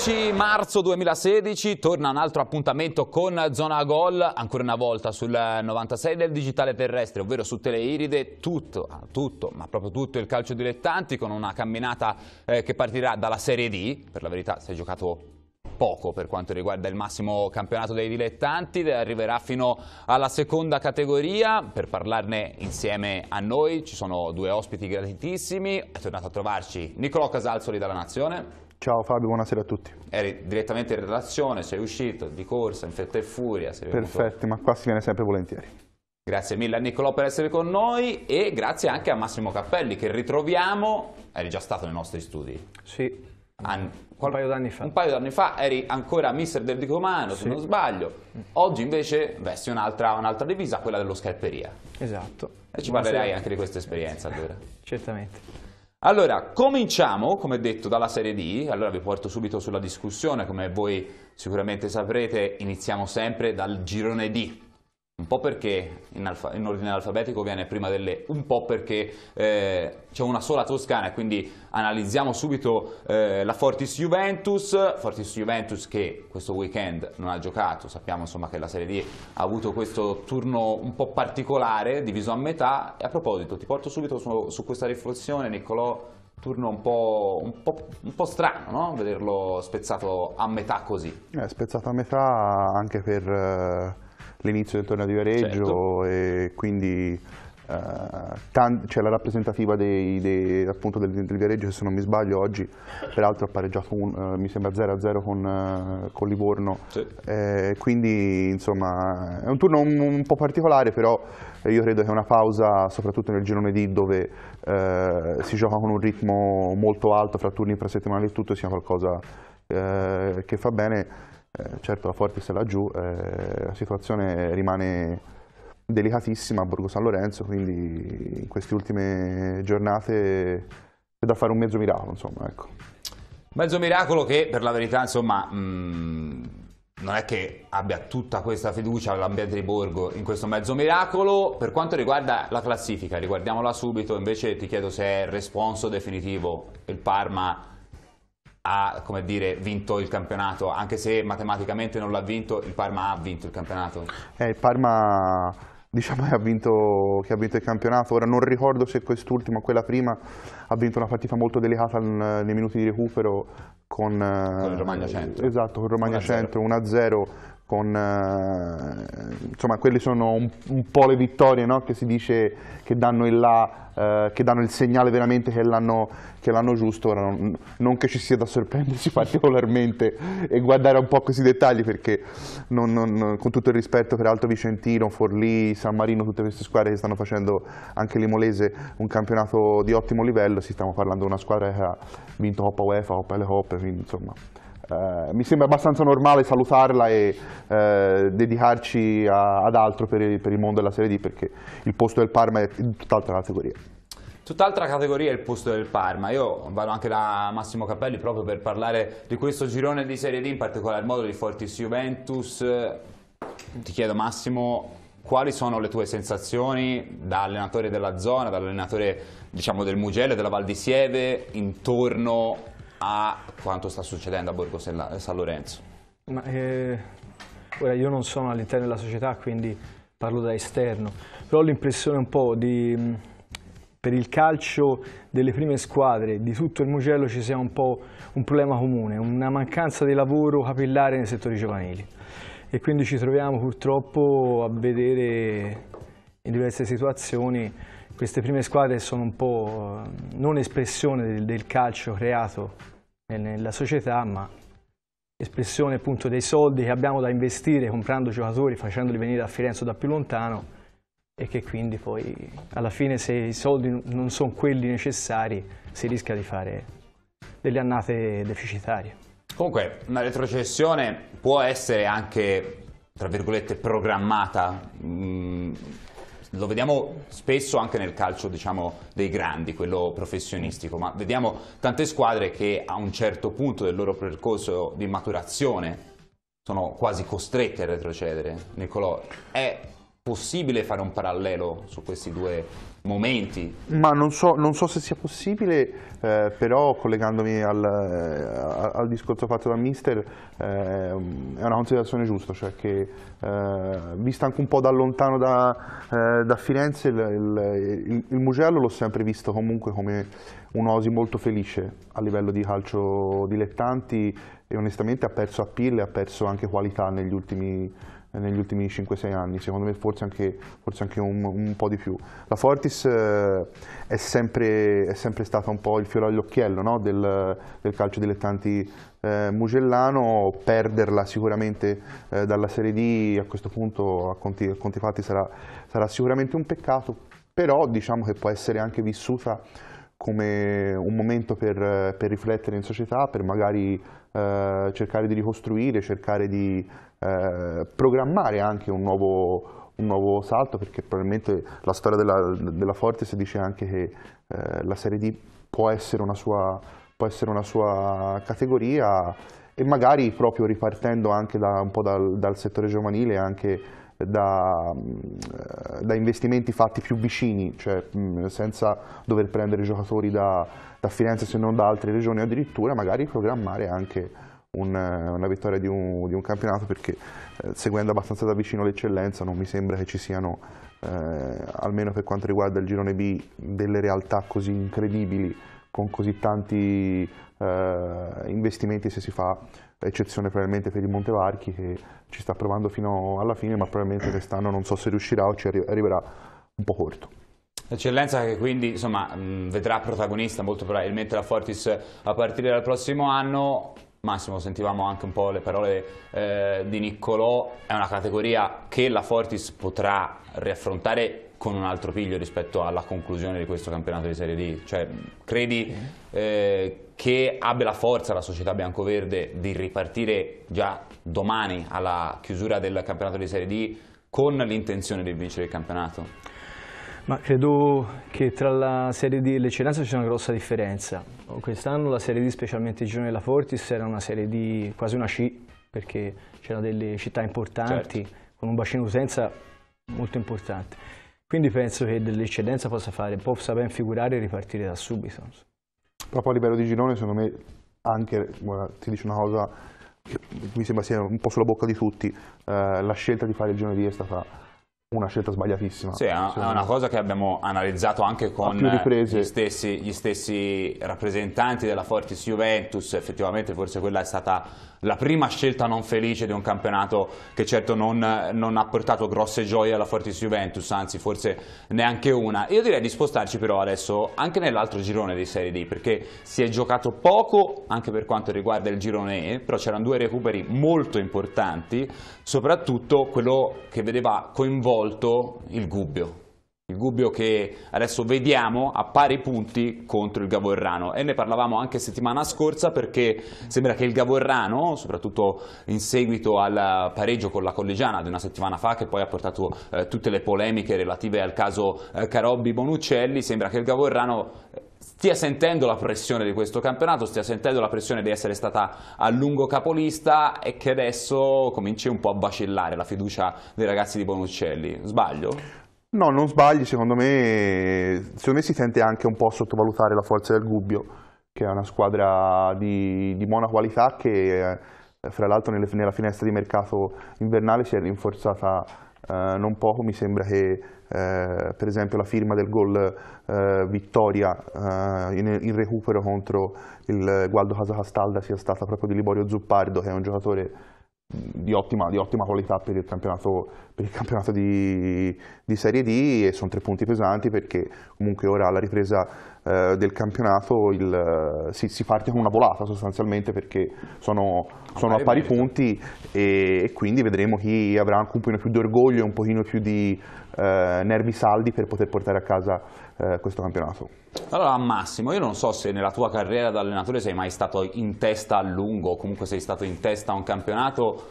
11 marzo 2016 torna un altro appuntamento con Zona Gol, ancora una volta sul 96 del digitale terrestre, ovvero su Teleiride, tutto, ah, tutto, ma proprio tutto il calcio dilettanti con una camminata eh, che partirà dalla Serie D, per la verità si è giocato poco per quanto riguarda il massimo campionato dei dilettanti, arriverà fino alla seconda categoria, per parlarne insieme a noi ci sono due ospiti gratitissimi, è tornato a trovarci Nicolò Casalzoli dalla Nazione. Ciao Fabio, buonasera a tutti. Eri direttamente in relazione, sei uscito di corsa, in fretta e furia. Perfetto, venuto... ma qua si viene sempre volentieri. Grazie mille a Niccolò per essere con noi e grazie anche a Massimo Cappelli che ritroviamo, eri già stato nei nostri studi. Sì, An... un paio d'anni fa. Un paio d'anni fa eri ancora mister del Dicomano, sì. se non sbaglio. Oggi invece vesti un'altra un divisa, quella dello Scarperia. Esatto. E ci Buonasera. parlerai anche di questa esperienza allora. Certamente. Allora, cominciamo, come detto, dalla serie D, allora vi porto subito sulla discussione, come voi sicuramente saprete, iniziamo sempre dal girone D, un po' perché in, in, ordine alfabetico viene prima delle un po' perché eh, c'è una sola Toscana, quindi analizziamo subito eh, la Fortis Juventus, Fortis Juventus che questo weekend non ha giocato, sappiamo insomma che la Serie D ha avuto questo turno un po' particolare, diviso a metà, e a proposito ti porto subito su, su questa riflessione Niccolò, turno un po', un po', un po strano, no? vederlo spezzato a metà così. Eh, spezzato a metà anche per... Eh l'inizio del torneo di Viareggio certo. e quindi Uh, eh, c'è cioè la rappresentativa dei, dei, appunto del, del, Viareggio se non mi sbaglio oggi peraltro ha pareggiato un, uh, mi sembra 0-0 con, uh, con, Livorno sì. eh, quindi insomma è un turno un, un, po' particolare però io credo che una pausa soprattutto nel girone D dove si gioca con un ritmo molto alto fra turni infrasettimanali e tutto sia qualcosa che fa bene eh, certo la Fortis è laggiù, eh, la situazione rimane delicatissima a Borgo San Lorenzo, quindi in queste ultime giornate c'è da fare un mezzo miracolo. Insomma, ecco. Mezzo miracolo che per la verità insomma, mh, mm, non è che abbia tutta questa fiducia l'ambiente di Borgo in questo mezzo miracolo. Per quanto riguarda la classifica, riguardiamola subito, invece ti chiedo se è responso definitivo il Parma ha come dire, vinto il campionato, anche se matematicamente non l'ha vinto, il Parma ha vinto il campionato. Eh, il Parma diciamo, ha vinto, che ha vinto il campionato, ora non ricordo se quest'ultima quella prima ha vinto una partita molto delicata nei minuti di recupero con, con il eh, Romagna Centro. Esatto, con il Romagna 1 Centro 1-0 con, eh, insomma, quelle sono un, un po' le vittorie no? che si dice che danno il, là, eh, che danno il segnale veramente che l'hanno giusto, ora non, non, che ci sia da sorprendersi particolarmente e guardare un po' questi dettagli perché non, non, con tutto il rispetto per Alto Vicentino, Forlì, San Marino, tutte queste squadre che stanno facendo anche l'Imolese un campionato di ottimo livello, si stiamo parlando di una squadra che ha vinto Coppa UEFA, Coppa Le Coppe, quindi insomma eh, mi sembra abbastanza normale salutarla e eh, dedicarci a, ad altro per il, per il, mondo della Serie D perché il posto del Parma è in tutt'altra categoria. Tutt'altra categoria è il posto del Parma, io vado anche da Massimo Cappelli proprio per parlare di questo girone di Serie D, in particolar modo di Fortis Juventus, ti chiedo Massimo quali sono le tue sensazioni da allenatore della zona, da allenatore diciamo, del Mugello della Val di Sieve intorno a quanto sta succedendo a Borgo eh, San Lorenzo? Ma, eh, ora io non sono all'interno della società, quindi parlo da esterno, però ho l'impressione un po' di, mm, per il calcio delle prime squadre, di tutto il Mugello ci sia un po' un problema comune, una mancanza di lavoro capillare nei settori giovanili e quindi ci troviamo purtroppo a vedere in diverse situazioni queste prime squadre sono un po' eh, non espressione del, del calcio creato nella società, ma espressione appunto dei soldi che abbiamo da investire comprando giocatori, facendoli venire a Firenze da più lontano e che quindi poi alla fine se i soldi non sono quelli necessari si rischia di fare delle annate deficitarie. Comunque una retrocessione può essere anche tra virgolette programmata mh mm, lo vediamo spesso anche nel calcio diciamo, dei grandi, quello professionistico, ma vediamo tante squadre che a un certo punto del loro percorso di maturazione sono quasi costrette a retrocedere. Nicolò, è possibile fare un parallelo su questi due momenti. Ma non so, non so se sia possibile, eh, però collegandomi al, al, eh, al, discorso fatto dal Mister, eh, è una considerazione giusta, cioè che eh, vista anche un po' da lontano da, eh, da Firenze, il, il, il, il Mugello l'ho sempre visto comunque come un'osi molto felice a livello di calcio dilettanti e onestamente ha perso appeal e ha perso anche qualità negli ultimi anni negli ultimi 5-6 anni, secondo me forse anche, forse anche un, un, po' di più. La Fortis eh, è sempre, è sempre stata un po' il fiore all'occhiello no? del, del calcio dilettanti eh, Mugellano, perderla sicuramente eh, dalla Serie D a questo punto a conti, a conti fatti sarà, sarà sicuramente un peccato, però diciamo che può essere anche vissuta come un momento per, per, riflettere in società, per magari eh, cercare di ricostruire, cercare di eh, programmare anche un nuovo, un nuovo, salto, perché probabilmente la storia della, della Fortis dice anche che eh, la Serie D può essere, sua, può essere, una sua, categoria e magari proprio ripartendo anche da, un po' dal, dal settore giovanile, anche da, eh, da investimenti fatti più vicini, cioè mm, senza dover prendere giocatori da, da Firenze se non da altre regioni, addirittura magari programmare anche un, eh, una vittoria di un, di un campionato perché eh, seguendo abbastanza da vicino l'eccellenza non mi sembra che ci siano, eh, almeno per quanto riguarda il girone B, delle realtà così incredibili con così tanti eh, investimenti se si fa eccezione probabilmente per il Montevarchi che ci sta provando fino alla fine, ma probabilmente quest'anno non so se riuscirà o ci arriverà un po' corto. Eccellenza che quindi insomma, vedrà protagonista molto probabilmente la Fortis a partire dal prossimo anno. Massimo, sentivamo anche un po' le parole eh, di Niccolò, è una categoria che la Fortis potrà riaffrontare con un altro piglio rispetto alla conclusione di questo campionato di Serie D? Cioè, credi eh, che abbia la forza la società biancoverde di ripartire già domani alla chiusura del campionato di Serie D con l'intenzione di vincere il campionato? Ma credo che tra la Serie D e l'eccellenza c'è una grossa differenza. Quest'anno la Serie D, specialmente il girone della Fortis, era una Serie D quasi una C, perché c'erano delle città importanti, certo. con un bacino d'utenza molto importante. Quindi penso che dell'eccellenza possa fare, possa ben figurare e ripartire da subito proprio a livello di girone secondo me anche, guarda, ti dice una cosa che mi sembra sia un po' sulla bocca di tutti, eh, la scelta di fare il girone di è stata una scelta sbagliatissima. Sì, è una cosa che abbiamo analizzato anche con gli stessi, gli stessi, rappresentanti della Fortis Juventus, effettivamente forse quella è stata la prima scelta non felice di un campionato che certo non, non ha portato grosse gioie alla Fortis Juventus, anzi forse neanche una. Io direi di spostarci però adesso anche nell'altro girone di Serie D, perché si è giocato poco anche per quanto riguarda il girone E, però c'erano due recuperi molto importanti, soprattutto quello che vedeva coinvolto il Gubbio. Il Gubbio che adesso vediamo a pari punti contro il Gavorrano e ne parlavamo anche settimana scorsa perché sembra che il Gavorrano, soprattutto in seguito al pareggio con la collegiana di una settimana fa che poi ha portato eh, tutte le polemiche relative al caso eh, Carobbi Bonuccelli, sembra che il Gavorrano eh, stia sentendo la pressione di questo campionato, stia sentendo la pressione di essere stata a lungo capolista e che adesso cominci un po' a vacillare la fiducia dei ragazzi di Bonuccelli. Sbaglio? No, non sbagli, secondo me, secondo me si sente anche un po' a sottovalutare la forza del Gubbio, che è una squadra di, di buona qualità che eh, fra l'altro nella finestra di mercato invernale si è rinforzata eh, non poco, mi sembra che eh, per esempio la firma del gol eh, vittoria eh, in, in, recupero contro il Gualdo Casacastalda sia stata proprio di Liborio Zuppardo che è un giocatore di ottima, di ottima, qualità per il campionato, per il campionato di, di, Serie D e sono tre punti pesanti perché comunque ora alla ripresa eh, del campionato il, si, si, parte con una volata sostanzialmente perché sono, sono a pari punti e, e, quindi vedremo chi avrà anche un pochino più di orgoglio e un pochino più di eh, nervi saldi per poter portare a casa eh, questo campionato. Allora Massimo, io non so se nella tua carriera da allenatore sei mai stato in testa a lungo o comunque sei stato in testa a un campionato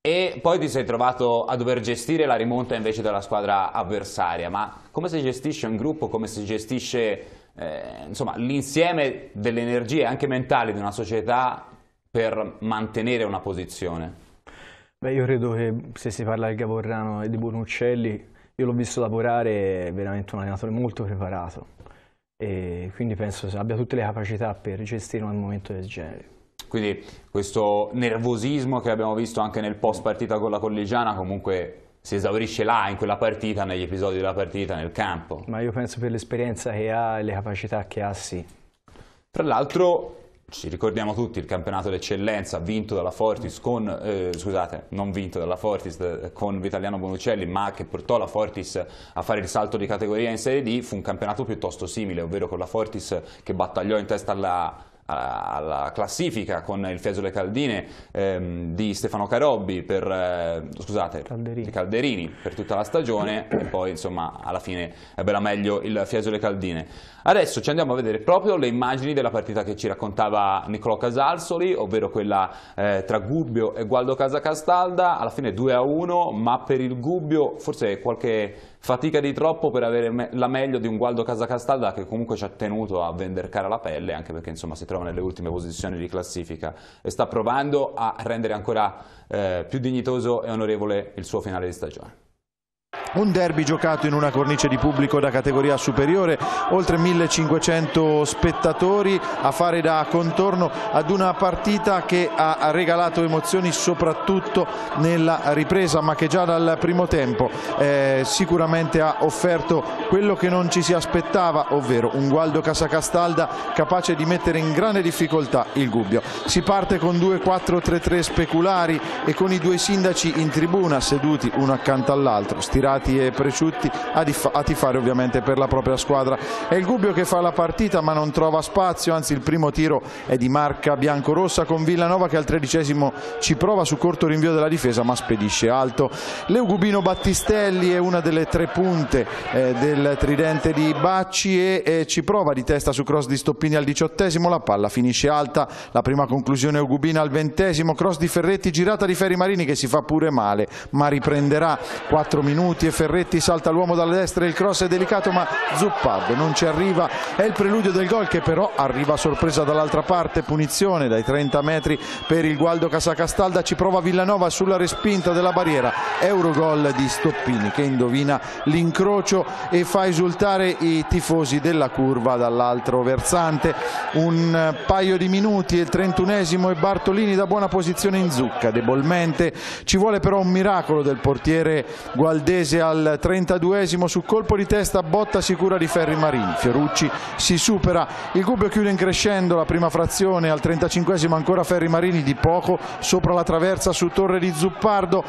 e poi ti sei trovato a dover gestire la rimonta invece della squadra avversaria, ma come si gestisce un gruppo, come si gestisce eh, l'insieme delle energie anche mentali di una società per mantenere una posizione? Beh, io credo che se si parla di Gavorrano e di Bonuccelli io l'ho visto lavorare, veramente un allenatore molto preparato e quindi penso abbia tutte le capacità per gestire un momento del genere. Quindi questo nervosismo che abbiamo visto anche nel post partita con la collegiana comunque si esaurisce là, in quella partita, negli episodi della partita, nel campo. Ma io penso per l'esperienza che ha e le capacità che ha, sì. Tra l'altro ci ricordiamo tutti il campionato d'eccellenza vinto dalla Fortis con, eh, scusate, non vinto dalla Fortis, eh, con Vitaliano Bonucelli ma che portò la Fortis a fare il salto di categoria in Serie D, fu un campionato piuttosto simile, ovvero con la Fortis che battagliò in testa alla alla classifica con il Fiesole Caldine ehm, di Stefano Carobbi per, eh, scusate, Calderini. Calderini. per tutta la stagione e poi insomma alla fine ebbera meglio il Fiesole Caldine. Adesso ci andiamo a vedere proprio le immagini della partita che ci raccontava Niccolò Casalsoli, ovvero quella eh, tra Gubbio e Gualdo Casacastalda, alla fine 2 a 1, ma per il Gubbio forse qualche fatica di troppo per avere me la meglio di un Gualdo Casacastalda che comunque ci ha tenuto a vendere cara la pelle, anche perché insomma si trova nelle ultime posizioni di classifica e sta provando a rendere ancora eh, più dignitoso e onorevole il suo finale di stagione. Un derby giocato in una cornice di pubblico da categoria superiore, oltre 1500 spettatori a fare da contorno ad una partita che ha regalato emozioni soprattutto nella ripresa ma che già dal primo tempo eh, sicuramente ha offerto quello che non ci si aspettava, ovvero un Gualdo Casacastalda capace di mettere in grande difficoltà il Gubbio. Si parte con due 4 3 3 speculari e con i due sindaci in tribuna seduti uno accanto all'altro, ispirati e presciutti a, a, tifare ovviamente per la propria squadra. È il Gubbio che fa la partita ma non trova spazio, anzi il primo tiro è di marca biancorossa con Villanova che al tredicesimo ci prova su corto rinvio della difesa ma spedisce alto. Leugubino Battistelli è una delle tre punte eh, del tridente di Bacci e, e ci prova di testa su cross di Stoppini al diciottesimo, la palla finisce alta, la prima conclusione Ugubina al ventesimo, cross di Ferretti girata di Ferri Marini che si fa pure male ma riprenderà 4 minuti minuti e Ferretti salta l'uomo dalla destra, il cross è delicato ma Zuppab non ci arriva, è il preludio del gol che però arriva a sorpresa dall'altra parte, punizione dai 30 metri per il Gualdo Casacastalda, ci prova Villanova sulla respinta della barriera, Eurogol di Stoppini che indovina l'incrocio e fa esultare i tifosi della curva dall'altro versante, un paio di minuti e il 31esimo e Bartolini da buona posizione in zucca, debolmente, ci vuole però un miracolo del portiere Gualderi Cremonese al 32esimo su colpo di testa botta sicura di Ferri Marini. Fiorucci si supera, il Gubbio chiude in crescendo la prima frazione al 35esimo ancora Ferri Marini di poco sopra la traversa su Torre di Zuppardo.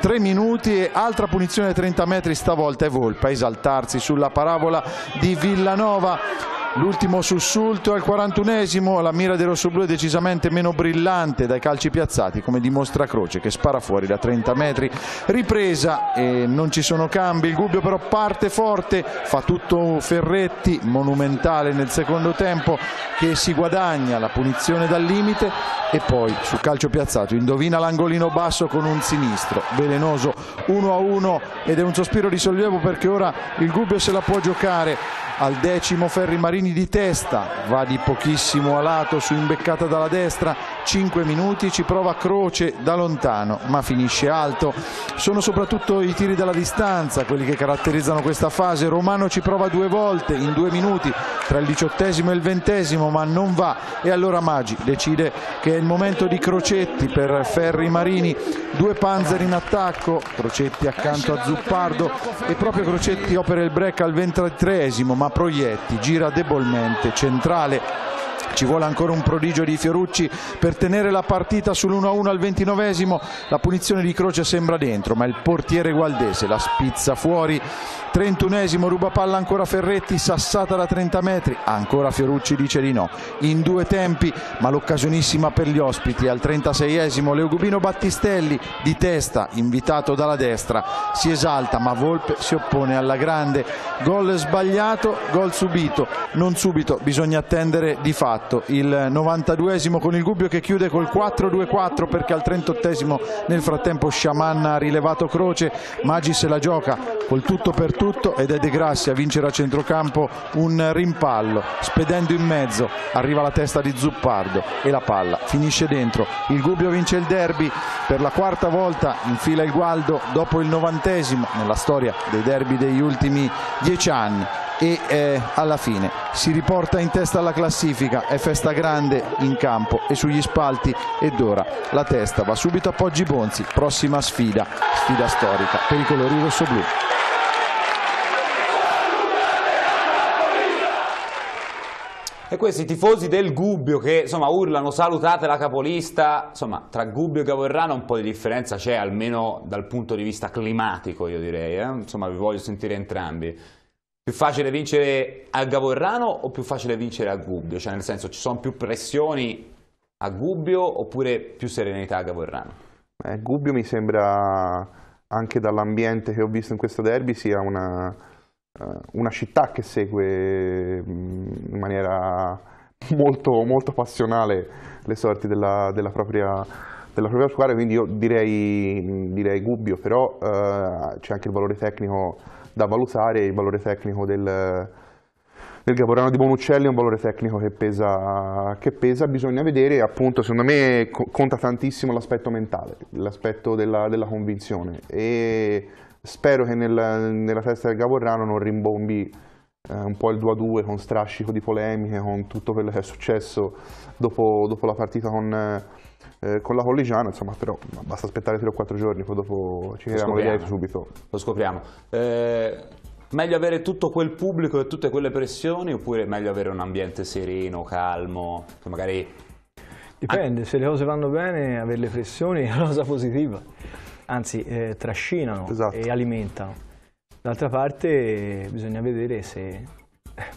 Tre minuti e altra punizione 30 metri stavolta è Volpe esaltarsi sulla parabola di Villanova. L'ultimo sussulto al 41esimo, la mira dei rossoblù è decisamente meno brillante dai calci piazzati, come dimostra Croce che spara fuori da 30 metri. Ripresa e non ci sono cambi, il Gubbio però parte forte, fa tutto Ferretti, monumentale nel secondo tempo, che si guadagna la punizione dal limite e poi sul calcio piazzato indovina l'angolino basso con un sinistro, velenoso 1-1 a ed è un sospiro di sollievo perché ora il Gubbio se la può giocare al decimo Ferri Marini Borini di testa, va di pochissimo a lato su imbeccata dalla destra, 5 minuti, ci prova Croce da lontano ma finisce alto. Sono soprattutto i tiri dalla distanza quelli che caratterizzano questa fase, Romano ci prova due volte in due minuti tra il diciottesimo e il ventesimo ma non va e allora Maggi decide che è il momento di Crocetti per Ferri Marini, due panzer in attacco, Crocetti accanto a Zuppardo e proprio Crocetti opera il break al ventitreesimo ma proietti, gira De agevolmente centrale ci vuole ancora un prodigio di Fiorucci per tenere la partita sull'1-1 al ventinovesimo. La punizione di Croce sembra dentro, ma il portiere gualdese la spizza fuori. Trentunesimo, ruba palla ancora Ferretti, sassata da 30 metri. Ancora Fiorucci dice di no. In due tempi, ma l'occasionissima per gli ospiti. Al 36esimo Leogubino Battistelli, di testa, invitato dalla destra, si esalta, ma Volpe si oppone alla grande. Gol sbagliato, gol subito. Non subito, bisogna attendere di fatto esatto il 92esimo con il Gubbio che chiude col 4-2-4 perché al 38esimo nel frattempo Sciamanna ha rilevato Croce, Maggi se la gioca col tutto per tutto ed è De Grassi a vincere a centrocampo un rimpallo, spedendo in mezzo arriva la testa di Zuppardo e la palla finisce dentro, il Gubbio vince il derby per la quarta volta infila il Gualdo dopo il 90esimo nella storia dei derby degli ultimi dieci anni e eh, alla fine si riporta in testa alla classifica, è festa grande in campo e sugli spalti ed ora la testa va subito a Poggi Bonzi, prossima sfida, sfida storica per i colori rossoblù. E questi tifosi del Gubbio che insomma urlano salutate la capolista, insomma tra Gubbio e Gavorrano un po' di differenza c'è almeno dal punto di vista climatico io direi, eh? insomma vi voglio sentire entrambi. Più facile vincere a Gavorrano o più facile vincere a Gubbio? Cioè nel senso ci sono più pressioni a Gubbio oppure più serenità a Gavorrano? Eh, Gubbio mi sembra anche dall'ambiente che ho visto in questo derby sia una, eh, una città che segue mm, in maniera molto, molto passionale le sorti della, della propria della propria squadra, quindi io direi, direi Gubbio, però eh, c'è anche il valore tecnico da valutare, il valore tecnico del, del Gaborano di Bonuccelli è un valore tecnico che pesa, che pesa, bisogna vedere, appunto secondo me conta tantissimo l'aspetto mentale, l'aspetto della, della, convinzione e spero che nel, nella testa del Gaborano non rimbombi eh, un po' il 2-2 con strascico di polemiche, con tutto quello che è successo dopo, dopo la partita con... Eh, eh, con la colligiana, insomma, però basta aspettare 3 o 4 giorni, poi dopo ci vediamo subito. Lo scopriamo. Eh, meglio avere tutto quel pubblico e tutte quelle pressioni oppure meglio avere un ambiente sereno, calmo, che magari... Dipende, se le cose vanno bene, avere le pressioni è una cosa positiva, anzi eh, trascinano esatto. e alimentano. D'altra parte bisogna vedere se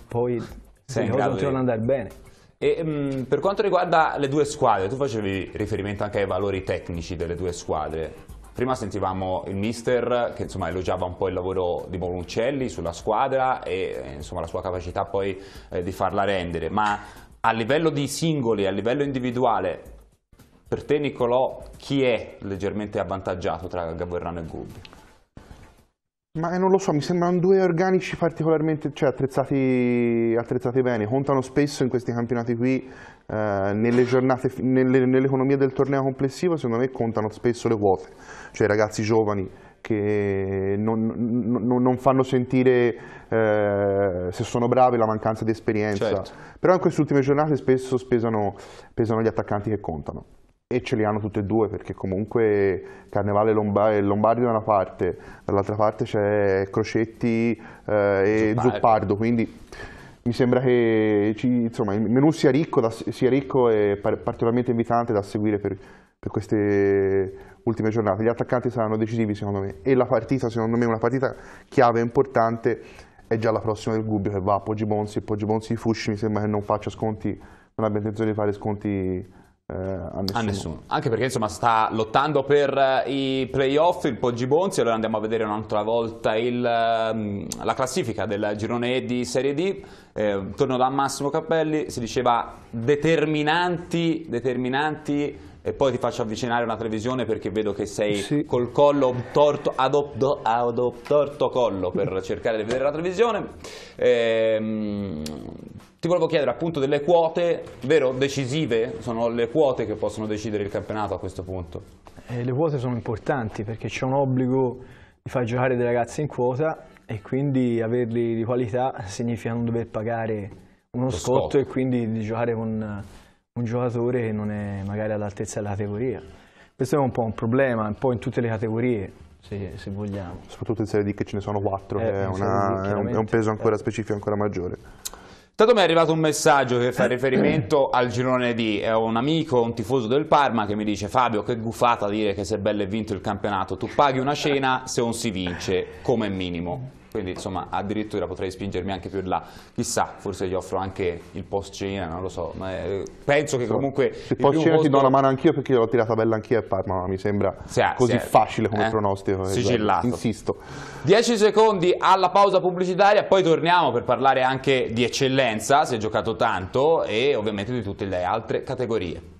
poi se le cose continuano ad andare bene. E, mh, mm, per quanto riguarda le due squadre, tu facevi riferimento anche ai valori tecnici delle due squadre. Prima sentivamo il mister che insomma, elogiava un po' il lavoro di Bonuccelli sulla squadra e eh, insomma, la sua capacità poi eh, di farla rendere, ma a livello di singoli, a livello individuale, per te Nicolò chi è leggermente avvantaggiato tra Gaborrano e Gubbi? Ma eh, non lo so, mi sembrano due organici particolarmente cioè, attrezzati, attrezzati, bene. Contano spesso in questi campionati qui, eh, nelle giornate, nell'economia del torneo complessivo, secondo me contano spesso le quote. Cioè i ragazzi giovani che non, non, non fanno sentire, eh, se sono bravi, la mancanza di esperienza. Certo. Però in queste ultime giornate spesso pesano, pesano gli attaccanti che contano e ce li hanno tutte e due perché comunque Carnevale Lomba Lombardo da una parte, dall'altra parte c'è Crocetti eh, e Zuppardo. Zuppardo, quindi mi sembra che ci, insomma, il menù sia ricco, da, sia ricco e par particolarmente invitante da seguire per, per, queste ultime giornate. Gli attaccanti saranno decisivi secondo me e la partita secondo me una partita chiave importante è già la prossima del Gubbio che va a Poggi Bonsi e Poggi Bonsi di Fusci mi sembra che non faccia sconti, non abbia intenzione di fare sconti eh, a, nessuno. a, nessuno. Anche perché insomma sta lottando per eh, i playoff il Poggi Bonzi, allora andiamo a vedere un'altra volta il, ehm, la classifica del girone E di Serie D. Eh, torno da Massimo Cappelli, si diceva determinanti, determinanti e poi ti faccio avvicinare una televisione perché vedo che sei sì. col collo torto, ad obtorto collo per cercare di vedere la televisione. Ehm, ti volevo chiedere appunto delle quote, vero, decisive, sono le quote che possono decidere il campionato a questo punto? Eh, le quote sono importanti perché c'è un obbligo di far giocare dei ragazzi in quota e quindi averli di qualità significa non dover pagare uno scotto, e quindi di giocare con un giocatore che non è magari all'altezza della categoria. Questo è un po' un problema, un po' in tutte le categorie, se, se vogliamo. Soprattutto in Serie D che ce ne sono quattro, eh, è, una, D, è, un, peso ancora eh. specifico ancora maggiore. Tanto mi è arrivato un messaggio che fa riferimento al girone di è un amico, un tifoso del Parma che mi dice Fabio che gufata dire che se Bella è vinto il campionato, tu paghi una cena se non si vince come minimo quindi insomma addirittura potrei spingermi anche più in là, chissà, forse gli offro anche il post cena, non lo so, ma eh, penso che comunque... Il post cena ti do la mano anch'io perché l'ho tirata bella anch'io a Parma, ma mi sembra sì, ah, così sì, eh, facile come eh? pronostico. Eh, sigillato. Insisto. 10 secondi alla pausa pubblicitaria, poi torniamo per parlare anche di eccellenza, se è giocato tanto e ovviamente di tutte le altre categorie.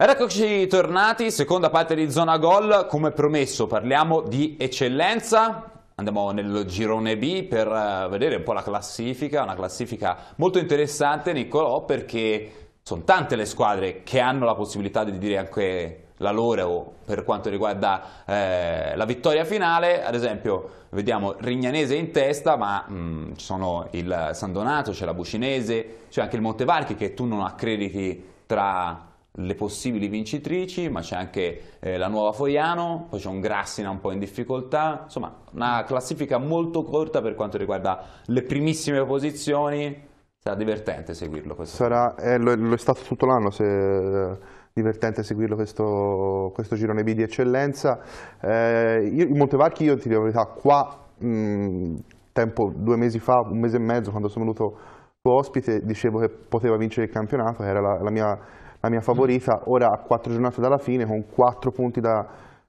Ed eccoci tornati, seconda parte di zona gol, come promesso parliamo di eccellenza, andiamo nel girone B per eh, vedere un po' la classifica, una classifica molto interessante Niccolò perché sono tante le squadre che hanno la possibilità di dire anche la loro per quanto riguarda eh, la vittoria finale, ad esempio vediamo Rignanese in testa ma mm, ci sono il San Donato, c'è la Bucinese, c'è anche il Montevarchi che tu non accrediti tra le possibili vincitrici, ma c'è anche eh, la nuova Foiano, poi c'è un Grassina un po' in difficoltà, insomma una classifica molto corta per quanto riguarda le primissime posizioni, sarà divertente seguirlo. Sarà, eh, lo, lo, è stato tutto l'anno se eh, divertente seguirlo questo, questo, girone B di eccellenza. Eh, io, in Montevarchi io ti dico la verità, qua mh, tempo due mesi fa, un mese e mezzo, quando sono venuto tuo ospite, dicevo che poteva vincere il campionato, era la, la mia la mia favorita, ora a quattro giornate dalla fine con quattro punti da,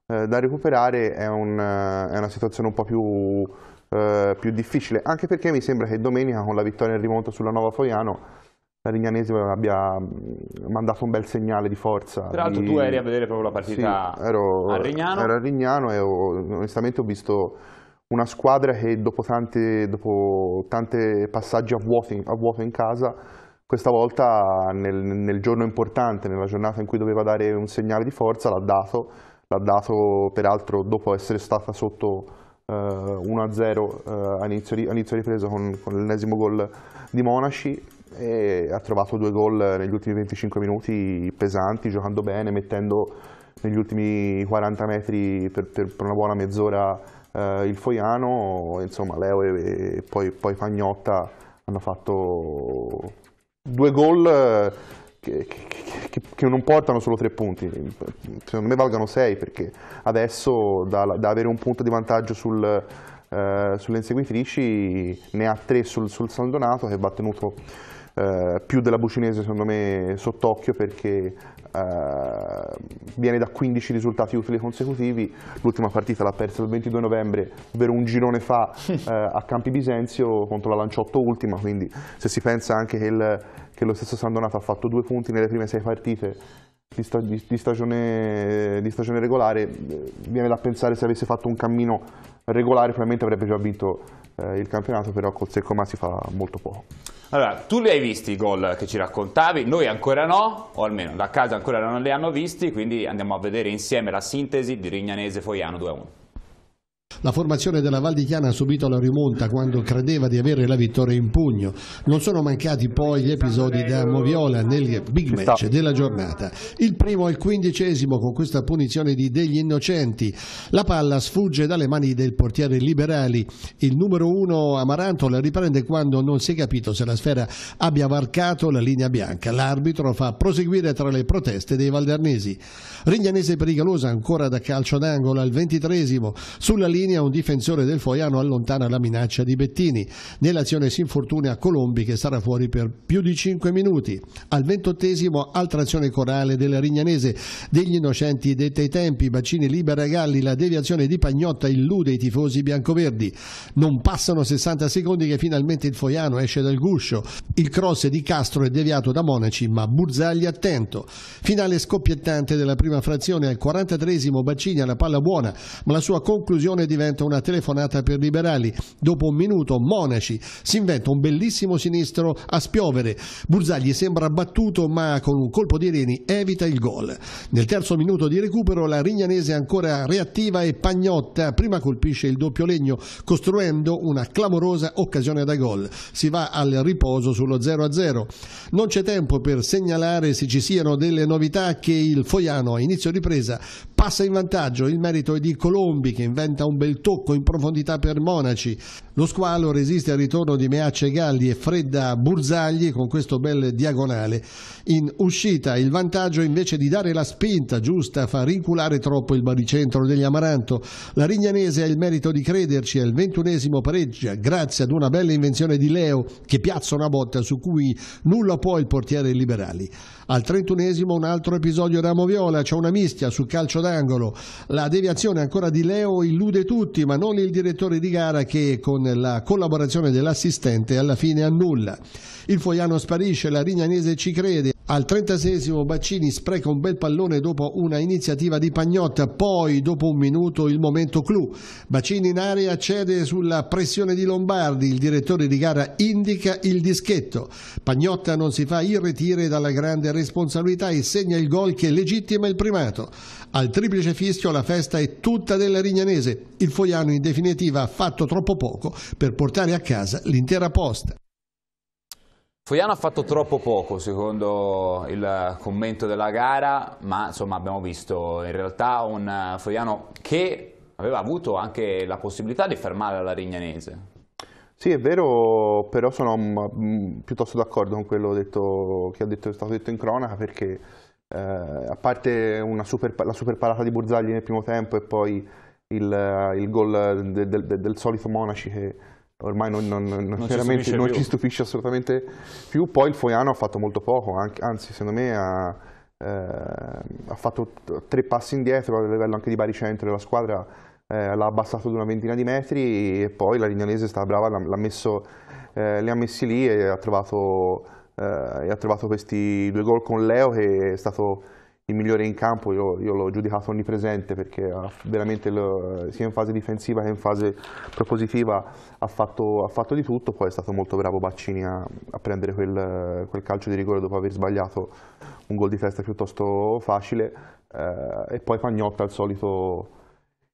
eh, da recuperare è, un, eh, è, una situazione un po' più, eh, più, difficile, anche perché mi sembra che domenica con la vittoria in rimonto sulla Nova Foiano la Lignanese abbia mm, mandato un bel segnale di forza. Peraltro di... tu eri a vedere proprio la partita sì, ero, a Rignano. Ero a Rignano e ho, onestamente ho visto una squadra che dopo tanti passaggi a vuoto a vuoto in casa questa volta nel, nel giorno importante, nella giornata in cui doveva dare un segnale di forza, l'ha dato, l'ha dato peraltro dopo essere stata sotto Uh, eh, 1-0 uh, eh, all'inizio all'inizio ripresa con, con l'ennesimo gol di Monaci e ha trovato due gol negli ultimi 25 minuti pesanti, giocando bene, mettendo negli ultimi 40 metri per, per, per una buona mezz'ora uh, il Foiano, insomma Leo e, e poi, poi Pagnotta hanno fatto due gol eh, che, che, che, non portano solo tre punti, secondo me valgono sei perché adesso da, da avere un punto di vantaggio sul, eh, sulle inseguitrici ne ha tre sul, sul San Donato che va tenuto eh, più della Bucinese secondo me sott'occhio perché eh, viene da 15 risultati utili consecutivi, l'ultima partita l'ha persa il 22 novembre, ovvero un girone fa eh, a Campi Bisenzio contro la Lanciotto ultima, quindi se si pensa anche che, il, che lo stesso San Donato ha fatto due punti nelle prime sei partite di, sta, di, di, stagione, di stagione regolare, eh, viene da pensare se avesse fatto un cammino regolare probabilmente avrebbe già vinto eh, il campionato, però col secco ma si fa molto poco. Allora, tu li hai visti i gol che ci raccontavi, noi ancora no, o almeno da casa ancora non li hanno visti, quindi andiamo a vedere insieme la sintesi di Rignanese-Foiano 2-1. La formazione della Val di Chiana ha subito la rimonta quando credeva di avere la vittoria in pugno. Non sono mancati poi gli episodi da Moviola nel big match della giornata. Il primo al quindicesimo con questa punizione di degli innocenti. La palla sfugge dalle mani del portiere Liberali. Il numero uno Amaranto la riprende quando non si è capito se la sfera abbia varcato la linea bianca. L'arbitro fa proseguire tra le proteste dei valdernesi. Rignanese pericolosa ancora da calcio d'angolo al ventitresimo sulla linea linea un difensore del Foiano allontana la minaccia di Bettini. Nell'azione si infortuna Colombi che sarà fuori per più di 5 minuti. Al ventottesimo altra azione corale della Rignanese degli innocenti dette ai tempi, Bacini libera Galli, la deviazione di Pagnotta illude i tifosi biancoverdi. Non passano 60 secondi che finalmente il Foiano esce dal guscio. Il cross di Castro è deviato da Monaci ma Burzagli attento. Finale scoppiettante della prima frazione al 43 esimo Baccini alla palla buona ma la sua conclusione diventa una telefonata per liberali. Dopo un minuto Monaci si inventa un bellissimo sinistro a spiovere. Burzagli sembra battuto ma con un colpo di reni evita il gol. Nel terzo minuto di recupero la Rignanese è ancora reattiva e pagnotta. Prima colpisce il doppio legno costruendo una clamorosa occasione da gol. Si va al riposo sullo 0-0. Non c'è tempo per segnalare se ci siano delle novità che il Foiano a inizio ripresa passa in vantaggio. Il merito è di Colombi che inventa un bel tocco in profondità per Monaci lo squalo resiste al ritorno di Meacce Galli e Fredda Burzagli con questo bel diagonale. In uscita il vantaggio invece di dare la spinta giusta fa rinculare troppo il baricentro degli Amaranto. La Rignanese ha il merito di crederci al ventunesimo pareggia grazie ad una bella invenzione di Leo che piazza una botta su cui nulla può il portiere Liberali. Al trentunesimo un altro episodio ramo viola, c'è una mischia sul calcio d'angolo. La deviazione ancora di Leo illude tutti ma non il direttore di gara che con la collaborazione dell'assistente alla fine annulla. Il foiano sparisce, la Rignanese ci crede, al 36 Baccini spreca un bel pallone dopo una iniziativa di Pagnotta, poi dopo un minuto il momento clou. Baccini in area cede sulla pressione di Lombardi, il direttore di gara indica il dischetto. Pagnotta non si fa irretire dalla grande responsabilità e segna il gol che legittima il primato. Al triplice fischio la festa è tutta della Rignanese. Il Foiano in definitiva ha fatto troppo poco per portare a casa l'intera posta. Fogliano ha fatto troppo poco secondo il commento della gara, ma insomma abbiamo visto in realtà un Fogliano che aveva avuto anche la possibilità di fermare la Rignanese. Sì, è vero, però sono mm, mm, piuttosto d'accordo con quello detto, che detto, è stato detto in cronaca perché eh, a parte super, la super parata di Borzagli nel primo tempo e poi il, il gol de, de, de, del solito Monaci che ormai non, non, non, non ci, non ci stupisce assolutamente più. Poi il Foiano ha fatto molto poco, anzi secondo me ha, eh, ha fatto tre passi indietro a livello anche di baricentro, la squadra eh, l'ha abbassato di una ventina di metri e poi la Lignanese è stata brava, l'ha messo, eh, li ha messi lì e ha trovato, eh, e ha trovato questi due gol con Leo che è stato il migliore in campo, io, io l'ho giudicato onnipresente perché veramente lo, sia in fase difensiva che in fase propositiva ha fatto, ha fatto, di tutto, poi è stato molto bravo Baccini a, a prendere quel, quel, calcio di rigore dopo aver sbagliato un gol di testa piuttosto facile eh, e poi Pagnotta al solito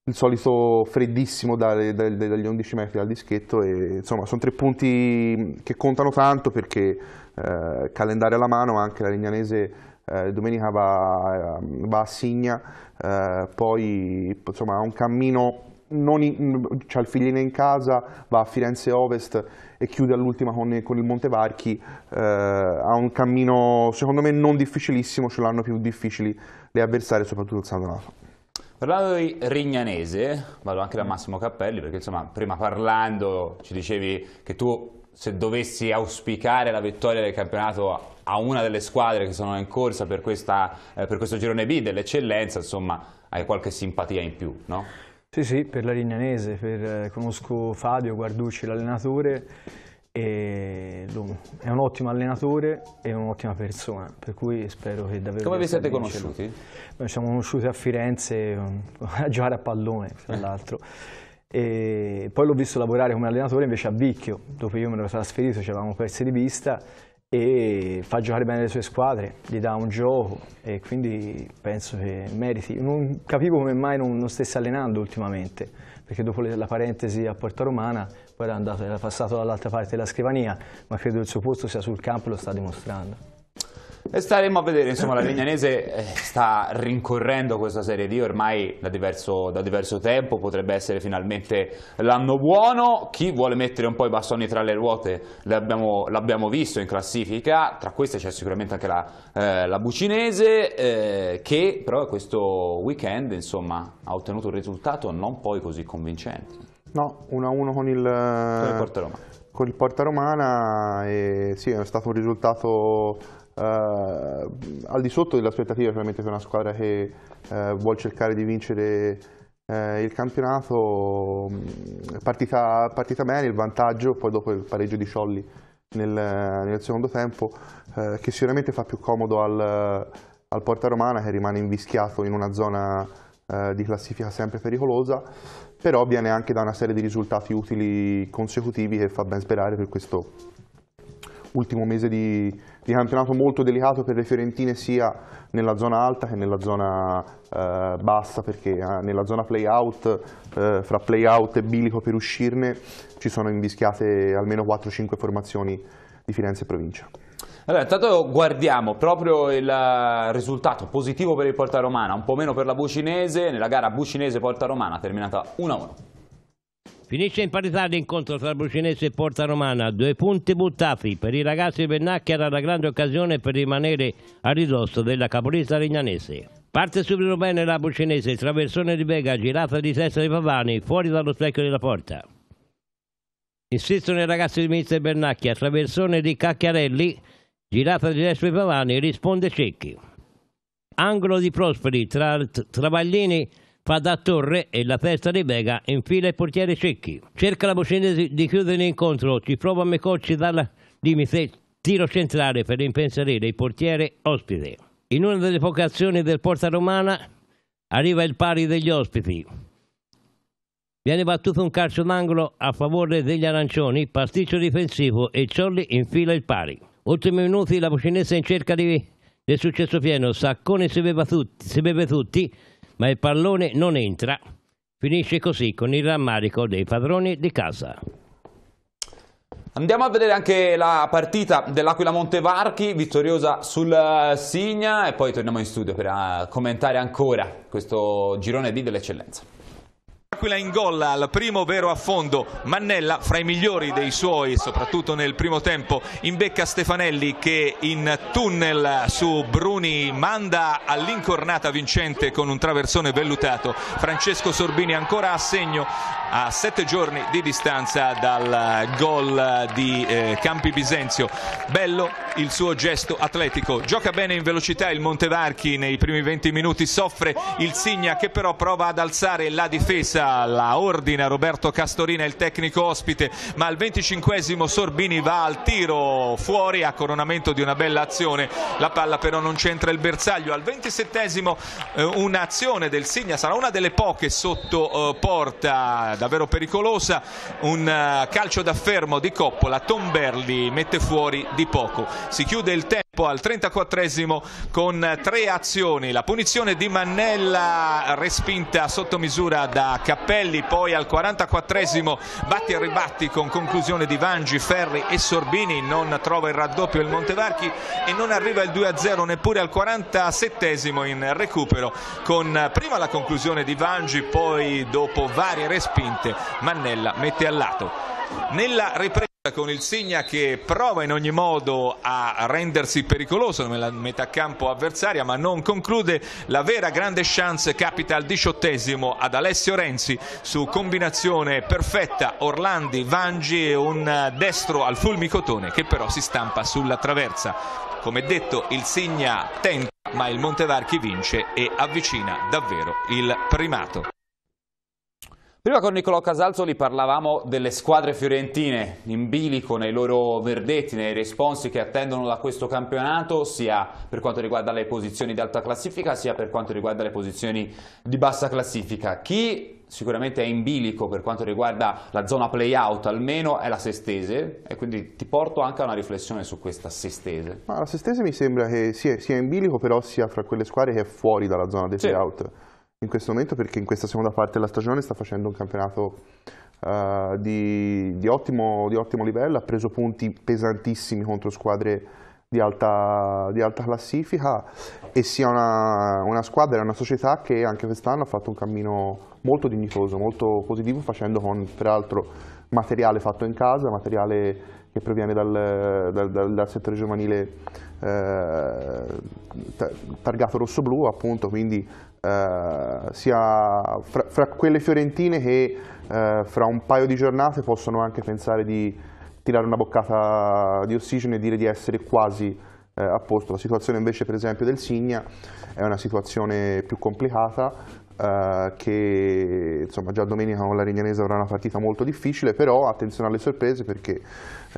il solito freddissimo dai, dai, dagli 11 metri dal dischetto e insomma sono tre punti che contano tanto perché eh, calendario alla mano anche la Legnanese eh, domenica va, ehm, va a Signa, eh, poi insomma ha un cammino, ha il figlino in casa, va a Firenze Ovest e chiude all'ultima con, con, il Montevarchi, eh, ha un cammino secondo me non difficilissimo, ce l'hanno più difficili le avversarie, soprattutto il San Donato. Parlando di Rignanese, vado anche da mm. Massimo Cappelli, perché insomma prima parlando ci dicevi che tu se dovessi auspicare la vittoria del campionato a una delle squadre che sono in corsa per, questa, eh, per questo girone B dell'eccellenza, insomma, hai qualche simpatia in più, no? Sì, sì, per la Lignanese, per, eh, conosco Fabio Guarducci, l'allenatore, è un ottimo allenatore e un'ottima persona, per cui spero che davvero... Come vi siete conosciuti? Noi ci siamo conosciuti a Firenze a giocare a pallone, tra eh. l'altro. poi l'ho visto lavorare come allenatore invece a Vicchio, dopo io me ne ero trasferito, ci avevamo persi di vista e fa giocare bene le sue squadre, gli dà un gioco e quindi penso che meriti. Non capivo come mai non, non stesse allenando ultimamente, perché dopo le, la parentesi a Porta Romana poi era, andato, era passato dall'altra parte della scrivania, ma credo il suo posto sia sul campo e lo sta dimostrando. E staremo a vedere, insomma la Legnanese eh, sta rincorrendo questa Serie D ormai da diverso, da diverso tempo, potrebbe essere finalmente l'anno buono, chi vuole mettere un po' i bastoni tra le ruote l'abbiamo visto in classifica, tra queste c'è sicuramente anche la, eh, la Bucinese eh, che però questo weekend insomma, ha ottenuto un risultato non poi così convincente. No, 1-1 con il, il Porta Romana. Con il Porta Romana, e, sì, è stato un risultato eh, al di sotto delle aspettative chiaramente per una squadra che eh, vuole cercare di vincere eh, il campionato è mm, partita, partita, bene, il vantaggio, poi dopo il pareggio di Sciolli nel, nel secondo tempo, eh, che sicuramente fa più comodo al, al, Porta Romana che rimane invischiato in una zona eh, di classifica sempre pericolosa, però viene anche da una serie di risultati utili consecutivi che fa ben sperare per questo ultimo mese di, di campionato molto delicato per le fiorentine sia nella zona alta che nella zona eh, bassa perché eh, nella zona play-out, eh, fra play-out e bilico per uscirne ci sono invischiate almeno 4-5 formazioni di Firenze e provincia. Allora, intanto guardiamo proprio il risultato positivo per il Porta Romana, un po' meno per la Bucinese, nella gara Bucinese-Porta Romana terminata 1-1. Finisce in parità l'incontro tra Brucinese e Porta Romana, due punti buttati per i ragazzi di Vernacchi era la grande occasione per rimanere a ridosso della capolista legnanese. Parte subito bene la Brucinese, il traversone di Vega, girata di testa di Pavani, fuori dallo specchio della porta. Insistono i ragazzi di Mister Bernacchi, traversone di Cacchiarelli, girata di testa di Pavani, risponde Cecchi. Angolo di Prosperi, tra Travaglini fa da torre e la testa di Vega infila il portiere Cecchi. Cerca la Bocene di chiudere l'incontro, ci prova a Mecocci dalla limite, tiro centrale per impensierire il portiere ospite. In una delle poche azioni del Porta Romana arriva il pari degli ospiti. Viene battuto un calcio d'angolo a favore degli arancioni, pasticcio difensivo e Ciolli infila il pari. Ultimi minuti la Bocinese in cerca di, del successo pieno, Saccone si beve tutti, si beve tutti ma il pallone non entra. Finisce così con il rammarico dei padroni di casa. Andiamo a vedere anche la partita dell'Aquila Montevarchi, vittoriosa sul eh, Signa e poi torniamo in studio per eh, commentare ancora questo girone D dell'eccellenza. L'Aquila ingolla al primo vero affondo, Mannella fra i migliori dei suoi, soprattutto nel primo tempo, imbecca Stefanelli che in tunnel su Bruni manda all'incornata vincente con un traversone vellutato, Francesco Sorbini ancora a segno, a sette giorni di distanza dal gol di eh, Campi Bisenzio. Bello il suo gesto atletico, gioca bene in velocità il Montevarchi nei primi 20 minuti, soffre il Signa che però prova ad alzare la difesa, la ordina Roberto Castorina, il tecnico ospite, ma al 25 Sorbini va al tiro fuori a coronamento di una bella azione, la palla però non c'entra il bersaglio, al 27 eh, un'azione del Signa, sarà una delle poche sotto eh, porta davvero pericolosa, un eh, calcio da fermo di Coppola, Tomberli mette fuori di poco. Si chiude il tempo al 34esimo con tre azioni, la punizione di Mannella respinta sotto misura da Cappelli, poi al 44esimo batti e ribatti con conclusione di Vangi, Ferri e Sorbini, non trova il raddoppio il Montevarchi e non arriva il 2-0 neppure al 47esimo in recupero con prima la conclusione di Vangi, poi dopo varie respinte spinte Mannella mette a lato nella ripresa con il Signa che prova in ogni modo a rendersi pericoloso nella metà campo avversaria ma non conclude la vera grande chance capita al diciottesimo ad Alessio Renzi su combinazione perfetta Orlandi, Vangi e un destro al Fulmicotone che però si stampa sulla traversa come detto il Signa tenta ma il Montevarchi vince e avvicina davvero il primato Prima con Nicolò Casalzoli parlavamo delle squadre fiorentine in bilico nei loro verdetti, nei responsi che attendono da questo campionato, sia per quanto riguarda le posizioni di alta classifica, sia per quanto riguarda le posizioni di bassa classifica. Chi sicuramente è in bilico per quanto riguarda la zona play-out almeno è la Sestese e quindi ti porto anche a una riflessione su questa Sestese. Ma la Sestese mi sembra che sia, in bilico però sia fra quelle squadre che è fuori dalla zona dei sì. play-out in questo momento perché in questa seconda parte della stagione sta facendo un campionato uh, di, di, ottimo, di, ottimo, livello, ha preso punti pesantissimi contro squadre di alta, di alta classifica e sia una, una squadra e una società che anche quest'anno ha fatto un cammino molto dignitoso, molto positivo, facendo con peraltro materiale fatto in casa, materiale che proviene dal, dal, dal, dal settore giovanile eh, targato rosso-blu, appunto, quindi eh, sia fra, fra, quelle fiorentine che eh, fra un paio di giornate possono anche pensare di tirare una boccata di ossigeno e dire di essere quasi eh, a posto. La situazione invece per esempio del Signa è una situazione più complicata eh, che insomma, già domenica con la Rignanese avrà una partita molto difficile, però attenzione alle sorprese perché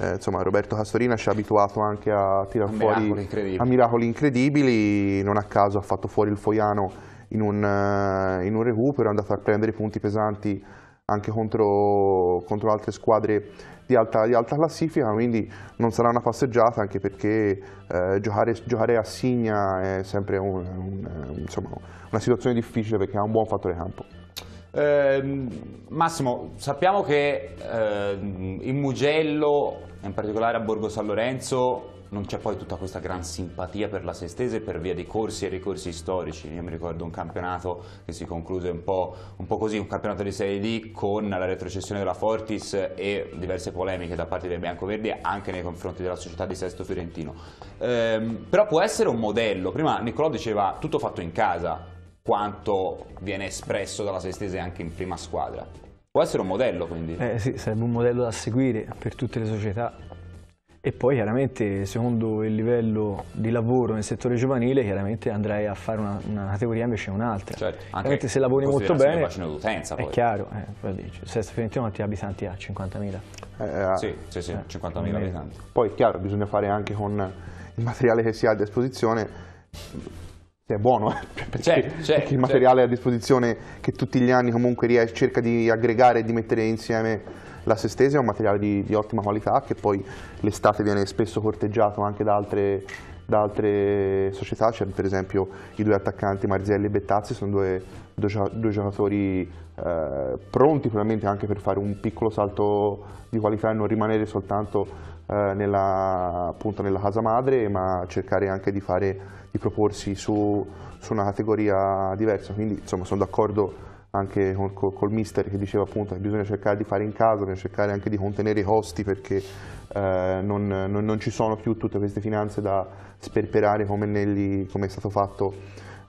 eh, insomma, Roberto Castorina ci ha abituato anche a tirar fuori miracoli a miracoli incredibili, non a caso ha fatto fuori il Foiano in un, eh, in un recupero, è andato a prendere punti pesanti anche contro, contro altre squadre di alta, di alta, classifica, quindi non sarà una passeggiata anche perché eh, giocare, giocare, a Signa è sempre un, un, eh, insomma, una situazione difficile perché ha un buon fattore campo. Eh, Massimo, sappiamo che eh, in Mugello, in particolare a Borgo San Lorenzo, non c'è poi tutta questa gran simpatia per la Sestese per via di corsi e ricorsi storici. Io mi ricordo un campionato che si concluse un po', un po così, un campionato di Serie D con la retrocessione della Fortis e diverse polemiche da parte dei biancoverdi anche nei confronti della società di Sesto Fiorentino. Ehm, però può essere un modello. Prima Niccolò diceva tutto fatto in casa, quanto viene espresso dalla Sestese anche in prima squadra. Può essere un modello quindi? Eh sì, sarebbe un modello da seguire per tutte le società e poi chiaramente secondo il livello di lavoro nel settore giovanile chiaramente andrai a fare una, una categoria invece un'altra. Certo, anche se lavori molto bene, d'utenza, è chiaro, eh, poi Sesto Fiorentino quanti abitanti ha? 50.000? Eh, sì, sì, sì eh, 50.000 abitanti. Poi è chiaro, bisogna fare anche con il materiale che si ha a disposizione se è buono, perché, certo, perché certo, il certo, certo. materiale certo. a disposizione che tutti gli anni comunque cerca di aggregare e di mettere insieme la Sestesi è un materiale di, di, ottima qualità che poi l'estate viene spesso corteggiato anche da altre, da altre società, c'è per esempio i due attaccanti Marzielli e Bettazzi, sono due, due, giocatori eh, pronti probabilmente anche per fare un piccolo salto di qualità e non rimanere soltanto eh, nella, appunto nella casa madre, ma cercare anche di, fare, di proporsi su, su, una categoria diversa. Quindi insomma sono d'accordo anche col, col, col, mister che diceva appunto che bisogna cercare di fare in casa, bisogna cercare anche di contenere i costi perché eh, non, non, non, ci sono più tutte queste finanze da sperperare come, negli, come è stato fatto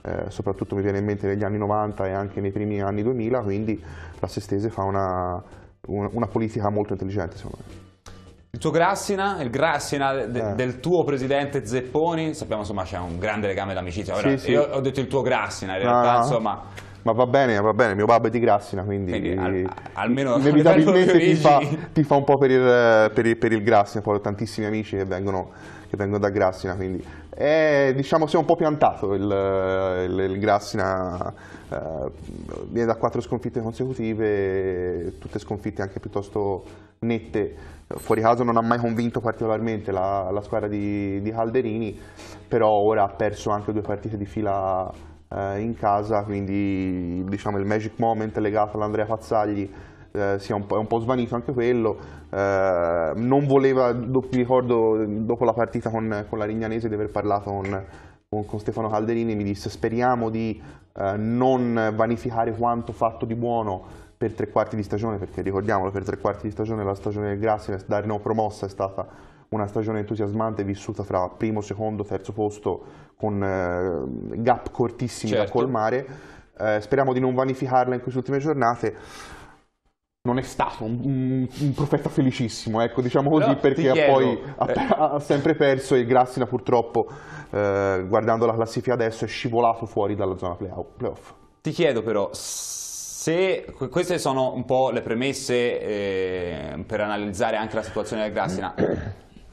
eh, soprattutto mi viene in mente negli anni 90 e anche nei primi anni 2000, quindi la Sestese fa una, una, una politica molto intelligente secondo me. Il tuo Grassina, il Grassina de, eh. del tuo presidente Zepponi, sappiamo insomma c'è un grande legame d'amicizia, sì, sì. io ho detto il tuo Grassina, in realtà no, ah. no. insomma ma va bene, va bene, mio babbo è di Grassina, quindi, quindi al, almeno inevitabilmente ti fa, ti fa, un po' per il, per il, per il Grassina, poi ho tantissimi amici che vengono, che vengono da Grassina, quindi è, eh, diciamo si è un po' piantato il, il, il Grassina, eh, viene da quattro sconfitte consecutive, tutte sconfitte anche piuttosto nette, fuori caso non ha mai convinto particolarmente la, la squadra di, di Calderini, però ora ha perso anche due partite di fila eh, in casa, quindi diciamo, il magic moment legato all'Andrea Pazzagli eh, sia un è un po' svanito anche quello, eh, non voleva, dopo, ricordo dopo la partita con, con la Rignanese di aver parlato con, con, con Stefano Calderini, mi disse speriamo di eh, non vanificare quanto fatto di buono per tre quarti di stagione, perché ricordiamolo per tre quarti di stagione la stagione del Grassi da Renault promossa è stata una stagione entusiasmante vissuta fra primo, secondo, terzo posto con eh, gap cortissimi certo. da colmare. Eh, speriamo di non vanificarla in queste ultime giornate non è stato un, un, un, profeta felicissimo, ecco, diciamo così, Però perché ha poi ha, eh. ha, sempre perso e Grassina purtroppo, eh, guardando la classifica adesso, è scivolato fuori dalla zona playoff. Ti chiedo però, se queste sono un po' le premesse eh, per analizzare anche la situazione del Grassina,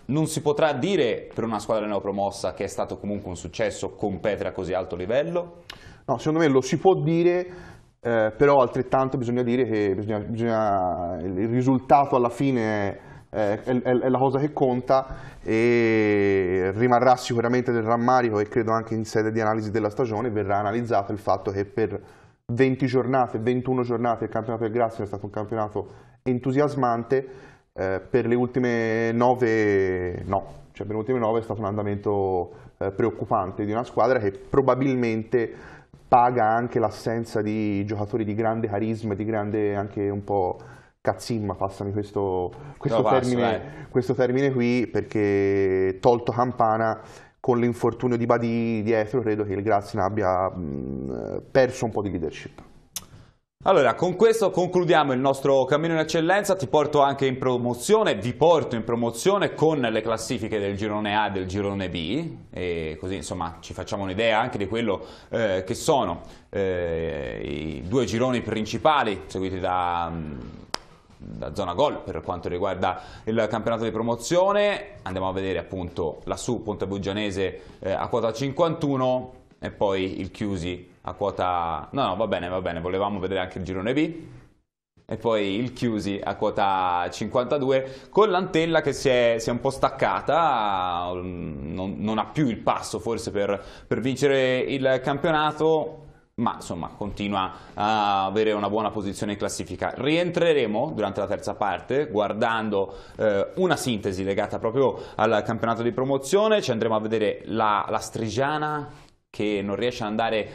non si potrà dire per una squadra neopromossa che è stato comunque un successo competere a così alto livello? No, secondo me lo si può dire, eh, però altrettanto bisogna dire che bisogna, bisogna, il risultato alla fine è, è, è, la cosa che conta e rimarrà sicuramente del rammarico e credo anche in sede di analisi della stagione verrà analizzato il fatto che per 20 giornate, 21 giornate il campionato del Grazia è stato un campionato entusiasmante eh, per le ultime nove no, cioè per le ultime nove è stato un andamento eh, preoccupante di una squadra che probabilmente paga anche l'assenza di giocatori di grande carisma, e di grande anche un po' cazzimma, passami questo, questo, no, termine, passo, questo termine qui, perché tolto Campana con l'infortunio di Badi dietro credo che il Grazina abbia mh, mm, perso un po' di leadership. Allora, con questo concludiamo il nostro cammino in eccellenza, ti porto anche in promozione, vi porto in promozione con le classifiche del girone A e del girone B, e così insomma ci facciamo un'idea anche di quello eh, che sono eh, i due gironi principali, seguiti da... Mm, da zona gol per quanto riguarda il campionato di promozione. Andiamo a vedere appunto lassù Ponte Buggianese eh, a quota 51 e poi il Chiusi a quota... No, no, va bene, va bene, volevamo vedere anche il girone B e poi il Chiusi a quota 52 con l'antella che si è, si è, un po' staccata, non, non, ha più il passo forse per, per vincere il campionato ma insomma continua a avere una buona posizione in classifica. Rientreremo durante la terza parte guardando eh, una sintesi legata proprio al campionato di promozione, ci andremo a vedere la, la Strigiana che non riesce ad andare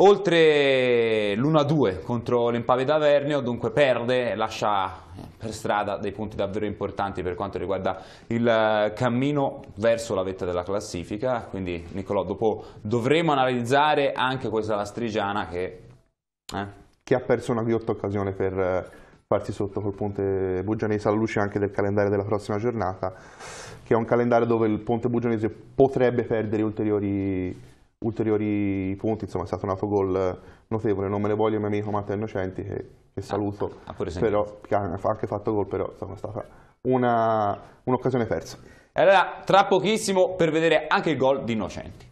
Oltre l'1-2 contro l'Empave d'Avernio, dunque perde, lascia eh, per strada dei punti davvero importanti per quanto riguarda il eh, cammino verso la vetta della classifica, quindi Nicolò dopo dovremo analizzare anche questa lastrigiana che... Eh? che ha perso una ghiotta occasione per eh, farsi sotto col ponte Bugianese alla luce anche del calendario della prossima giornata, che è un calendario dove il ponte Bugianese potrebbe perdere ulteriori ulteriori punti, insomma è stato un autogol notevole, non me ne voglio i miei amico Matteo Innocenti che, che ah, saluto, ah, ah, però, che ha anche fatto gol, però insomma, è stata un'occasione un persa. E allora tra pochissimo per vedere anche il gol di Innocenti.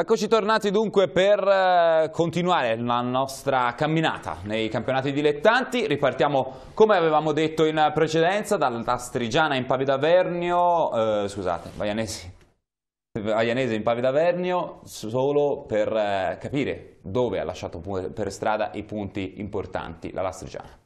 Eccoci tornati dunque per eh, continuare la nostra camminata nei campionati dilettanti. Ripartiamo come avevamo detto in precedenza dalla Strigiana in Pavida Vernio, eh, scusate, Vaianesi. Aianese in Pavida Vernio, solo per eh, capire dove ha lasciato per strada i punti importanti la Lastrigiana.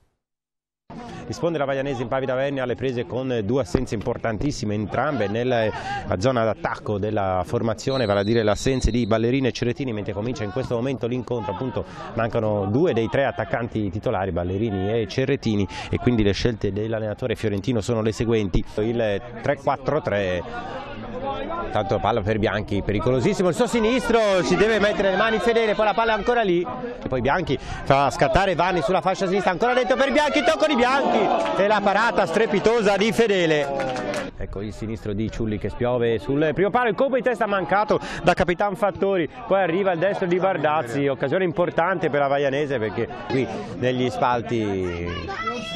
Risponde la Vaianese in Pavida D'Avernia alle prese con due assenze importantissime, entrambe nella zona d'attacco della formazione, vale a dire l'assenza di Ballerini e Ceretini, mentre comincia in questo momento l'incontro, appunto mancano due dei tre attaccanti titolari, Ballerini e Cerretini e quindi le scelte dell'allenatore fiorentino sono le seguenti, il 3-4-3 tanto palla per Bianchi, pericolosissimo, il suo sinistro ci deve mettere le mani fedele, poi la palla è ancora lì e poi Bianchi fa scattare Vanni sulla fascia sinistra, ancora dentro per Bianchi, tocco di Bianchi e la parata strepitosa di Fedele. Ecco il sinistro di Ciulli che spiove sul primo palo, il colpo di testa mancato da Capitan Fattori, poi arriva il destro di Bardazzi, occasione importante per la Vaianese perché qui negli spalti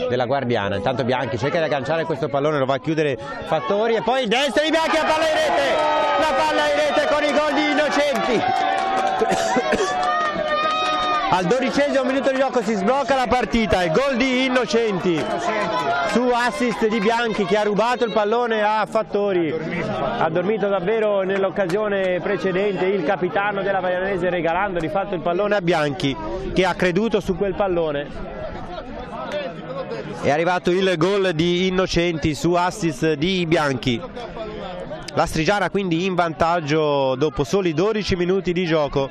della Guardiana, intanto Bianchi cerca di agganciare questo pallone, lo va a chiudere Fattori e poi il destro di Bianchi a palla in rete! rete, la palla in rete con i gol di Innocenti. Al dodicesimo minuto di gioco si sblocca la partita, il gol di Innocenti su assist di Bianchi che ha rubato il pallone a Fattori. Ha dormito davvero nell'occasione precedente il capitano della Vaianese regalando di fatto il pallone a Bianchi che ha creduto su quel pallone. È arrivato il gol di Innocenti su assist di Bianchi. La Strigiana quindi in vantaggio dopo soli 12 minuti di gioco.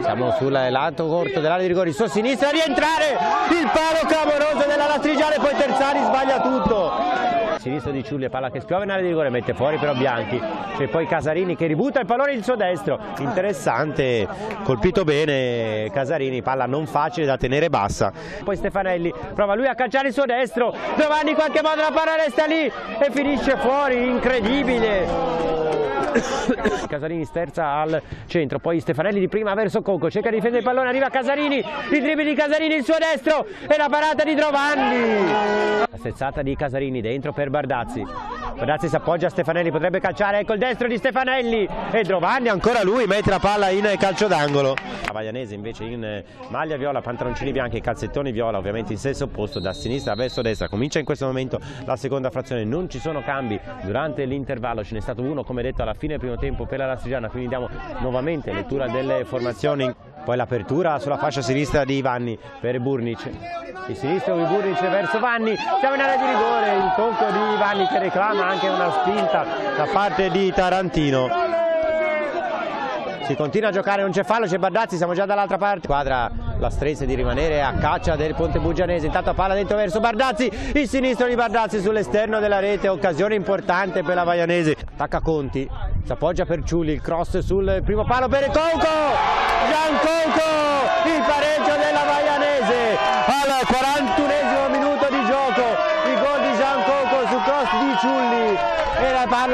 Siamo sull'elato corto dell'area di rigore, su sinistra rientrare, il palo clamoroso della Lastrigiana e poi Terzani sbaglia tutto sinistra di Ciulle, palla che spiove in area di rigore, mette fuori però Bianchi, c'è cioè poi Casarini che ributta il pallone il suo destro, interessante, colpito bene Casarini, palla non facile da tenere bassa. Poi Stefanelli prova lui a calciare il suo destro, Giovanni in qualche modo la palla resta lì e finisce fuori, incredibile. Casarini sterza al centro, poi Stefanelli di prima verso Conco, cerca di difendere il pallone, arriva Casarini, il dribbling di Casarini il suo destro e la parata di Giovanni. Stezzata di Casarini dentro per Bardazzi. Bernazzi si appoggia a Stefanelli, potrebbe calciare col destro di Stefanelli e Giovanni ancora lui mette la palla in calcio d'angolo. Cavaglianese invece in eh, maglia viola, pantaloncini bianchi calzettoni viola ovviamente in senso opposto da sinistra verso destra. Comincia in questo momento la seconda frazione, non ci sono cambi durante l'intervallo, ce n'è stato uno come detto alla fine del primo tempo per la Lastigiana, quindi diamo nuovamente lettura delle formazioni. Poi l'apertura sulla fascia sinistra di Vanni per Burnic. Di sinistra Burnic verso Vanni, siamo in area di rigore, il tocco di Vanni che reclama anche una spinta da parte di Tarantino. Si continua a giocare un cefalo, c'è Bardazzi, siamo già dall'altra parte. Quadra la stresse di rimanere a caccia del Ponte Bugianese, intanto palla dentro verso Bardazzi, il sinistro di Bardazzi sull'esterno della rete, occasione importante per la Vaianese. Attacca Conti, si appoggia per Ciulli, il cross sul primo palo per Conco, Gian Conco, il pareggio della Vaianese al 40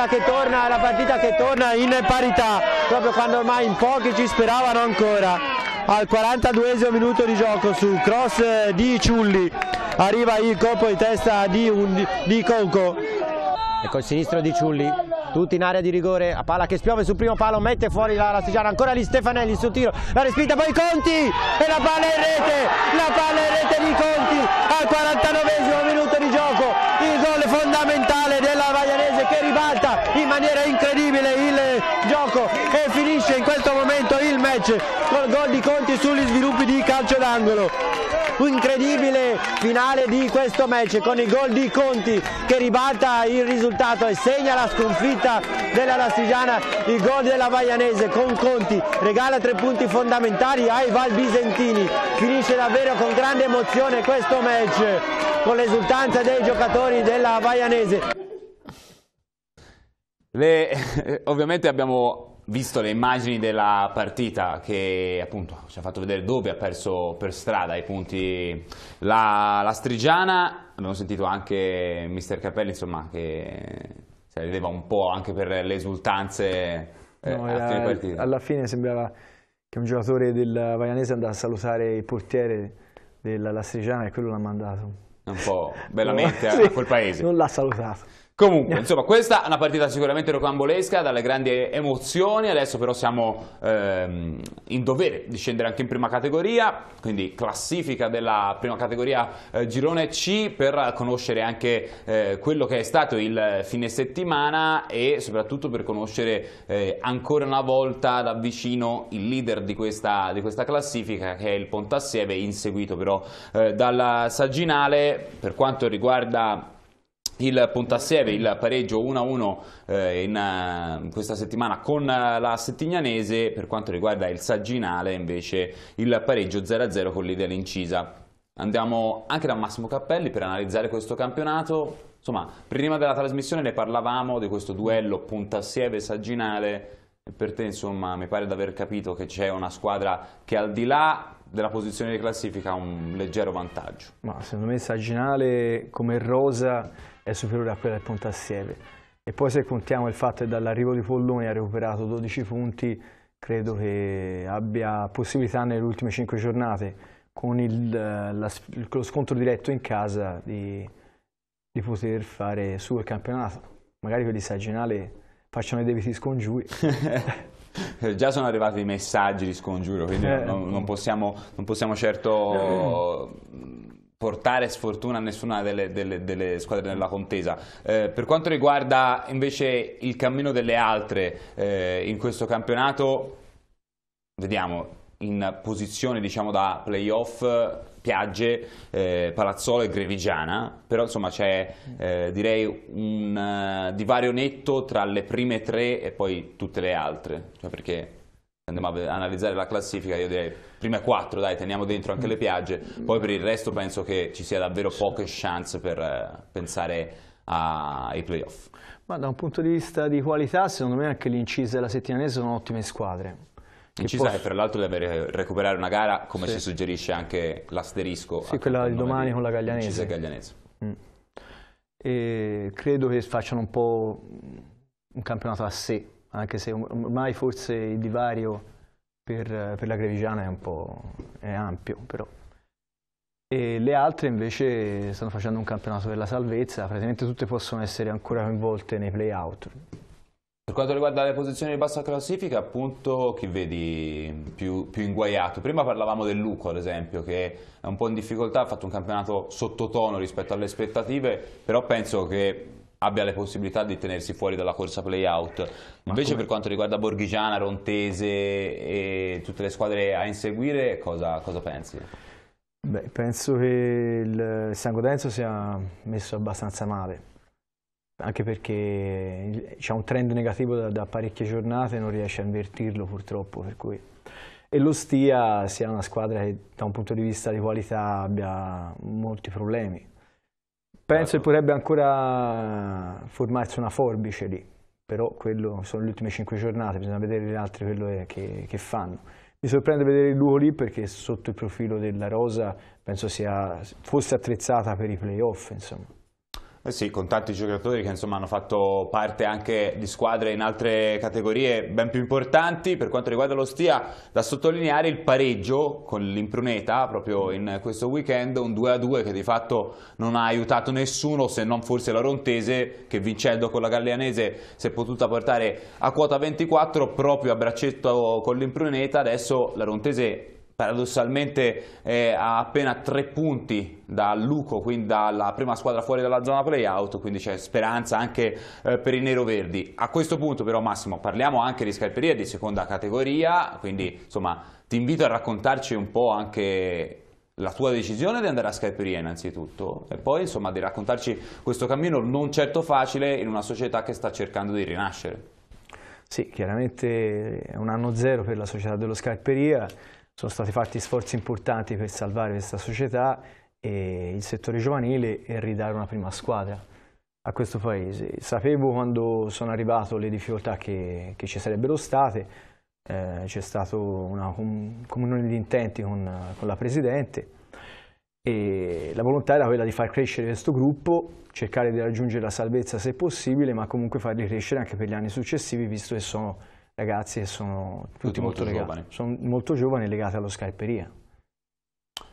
quella che torna, la partita che torna in parità, proprio quando ormai in pochi ci speravano ancora. Al 42 esimo minuto di gioco su cross di Ciulli arriva il colpo di testa di, un, di Conco. E col sinistro di Ciulli, tutti in area di rigore, a palla che spiove sul primo palo, mette fuori la Rastigiana, ancora lì Stefanelli sul tiro, la respinta poi Conti e la palla in rete, la palla in rete di Conti al 49 esimo minuto di gioco, il gol fondamentale della Vaglianese ribalta in maniera incredibile il gioco e finisce in questo momento il match col gol di Conti sugli sviluppi di calcio d'angolo incredibile finale di questo match con il gol di Conti che ribalta il risultato e segna la sconfitta della Lastigiana, il gol della Vaianese con Conti, regala tre punti fondamentali ai Valbisentini, finisce davvero con grande emozione questo match con l'esultanza dei giocatori della Vaianese. Le, ovviamente abbiamo visto le immagini della partita che appunto ci ha fatto vedere dove ha perso per strada i punti la, la Strigiana, abbiamo sentito anche Mister Capelli insomma che si rideva un po' anche per le esultanze eh, fine era, alla fine sembrava che un giocatore del Vaianese andasse a salutare il portiere della Lastrigiana e quello l'ha mandato. Un po' bellamente sì, a quel paese. Non l'ha salutato. Comunque, insomma, questa è una partita sicuramente rocambolesca, dalle grandi emozioni, adesso però siamo ehm, in dovere di scendere anche in prima categoria, quindi classifica della prima categoria eh, girone C per conoscere anche eh, quello che è stato il fine settimana e soprattutto per conoscere eh, ancora una volta da vicino il leader di questa, di questa classifica che è il Pontassieve, inseguito però eh, dalla Sagginale per quanto riguarda il Pontassieve, il pareggio 1-1 eh, in, eh, questa settimana con la Settignanese, per quanto riguarda il Sagginale invece il pareggio 0-0 con l'Idea Incisa. Andiamo anche da Massimo Cappelli per analizzare questo campionato. Insomma, prima della trasmissione ne parlavamo di questo duello puntassieve-sagginale. Per te, insomma, mi pare di aver capito che c'è una squadra che al di là della posizione di classifica ha un leggero vantaggio. Ma secondo me Sagginale come rosa è superiore a quella del Pontassieve. E poi se contiamo il fatto che dall'arrivo di Polloni ha recuperato 12 punti, credo che abbia possibilità nelle ultime 5 giornate, con, il, eh, la, lo scontro diretto in casa, di, di poter fare su il campionato. Magari quelli stagionali facciano i debiti scongiuri. Già sono arrivati i messaggi di scongiuro, quindi eh, non, non, possiamo, non, possiamo, certo portare sfortuna a nessuna delle, delle, delle squadre della contesa. Eh, per quanto riguarda invece il cammino delle altre eh, in questo campionato, vediamo in posizione diciamo, da playoff Piagge, eh, Palazzolo e Grevigiana, però insomma c'è eh, direi un uh, divario netto tra le prime tre e poi tutte le altre, cioè perché andiamo ad analizzare la classifica, io direi prime quattro, dai, teniamo dentro anche le piagge, poi per il resto penso che ci sia davvero poche chance per pensare ai playoff. Ma da un punto di vista di qualità, secondo me anche l'Incisa e la Settimanese sono ottime squadre. Incisa posso... tra l'altro deve recuperare una gara, come sì. si suggerisce anche l'asterisco. Sì, quella di domani di... con la Gaglianese. Incisa e Gaglianese. Mm. E credo che facciano un po' un campionato a sé anche se ormai forse il divario per, per la Grevigiana è un po' è ampio, però. E le altre invece stanno facendo un campionato per la salvezza, praticamente tutte possono essere ancora coinvolte nei play-out. Per quanto riguarda le posizioni di bassa classifica, appunto, chi vedi più, più, inguaiato? Prima parlavamo del Luco, ad esempio, che è un po' in difficoltà, ha fatto un campionato sottotono rispetto alle aspettative, però penso che abbia le possibilità di tenersi fuori dalla corsa playout. Invece come... per quanto riguarda Borghigiana, Rontese e tutte le squadre a inseguire, cosa, cosa pensi? Beh, penso che il San Godenzo sia messo abbastanza male, anche perché c'è un trend negativo da, da parecchie giornate e non riesce a invertirlo purtroppo, cui... E lo Stia sia una squadra che da un punto di vista di qualità abbia molti problemi Penso che potrebbe ancora formarsi una forbice lì, però quello sono le ultime cinque giornate, bisogna vedere le altre quello è, che, che, fanno. Mi sorprende vedere il Lugo lì perché sotto il profilo della rosa penso sia, fosse attrezzata per i playoff, insomma. Eh sì, con tanti giocatori che insomma, hanno fatto parte anche di squadre in altre categorie ben più importanti. Per quanto riguarda lo Stia, da sottolineare il pareggio con l'Impruneta proprio in questo weekend, un 2-2 che di fatto non ha aiutato nessuno se non forse la Rontese che vincendo con la Gallianese si è potuta portare a quota 24 proprio a braccetto con l'Impruneta. Adesso la Rontese paradossalmente eh, appena tre punti da Luco, quindi dalla prima squadra fuori dalla zona playout, quindi c'è speranza anche eh, per i Nero Verdi. A questo punto però Massimo parliamo anche di Scarperia di seconda categoria, quindi insomma ti invito a raccontarci un po' anche la tua decisione di andare a Skyperia innanzitutto e poi insomma di raccontarci questo cammino non certo facile in una società che sta cercando di rinascere. Sì, chiaramente è un anno zero per la società dello Scarperia, sono stati fatti sforzi importanti per salvare questa società e il settore giovanile e ridare una prima squadra a questo paese. Sapevo quando sono arrivato le difficoltà che, che ci sarebbero state, eh, c'è stata una comunione di intenti con, con, la Presidente e la volontà era quella di far crescere questo gruppo, cercare di raggiungere la salvezza se possibile, ma comunque farli crescere anche per gli anni successivi, visto che sono ragazzi che sono tutti, tutti molto, molto giovani. Sono molto giovani legati allo Skyperia.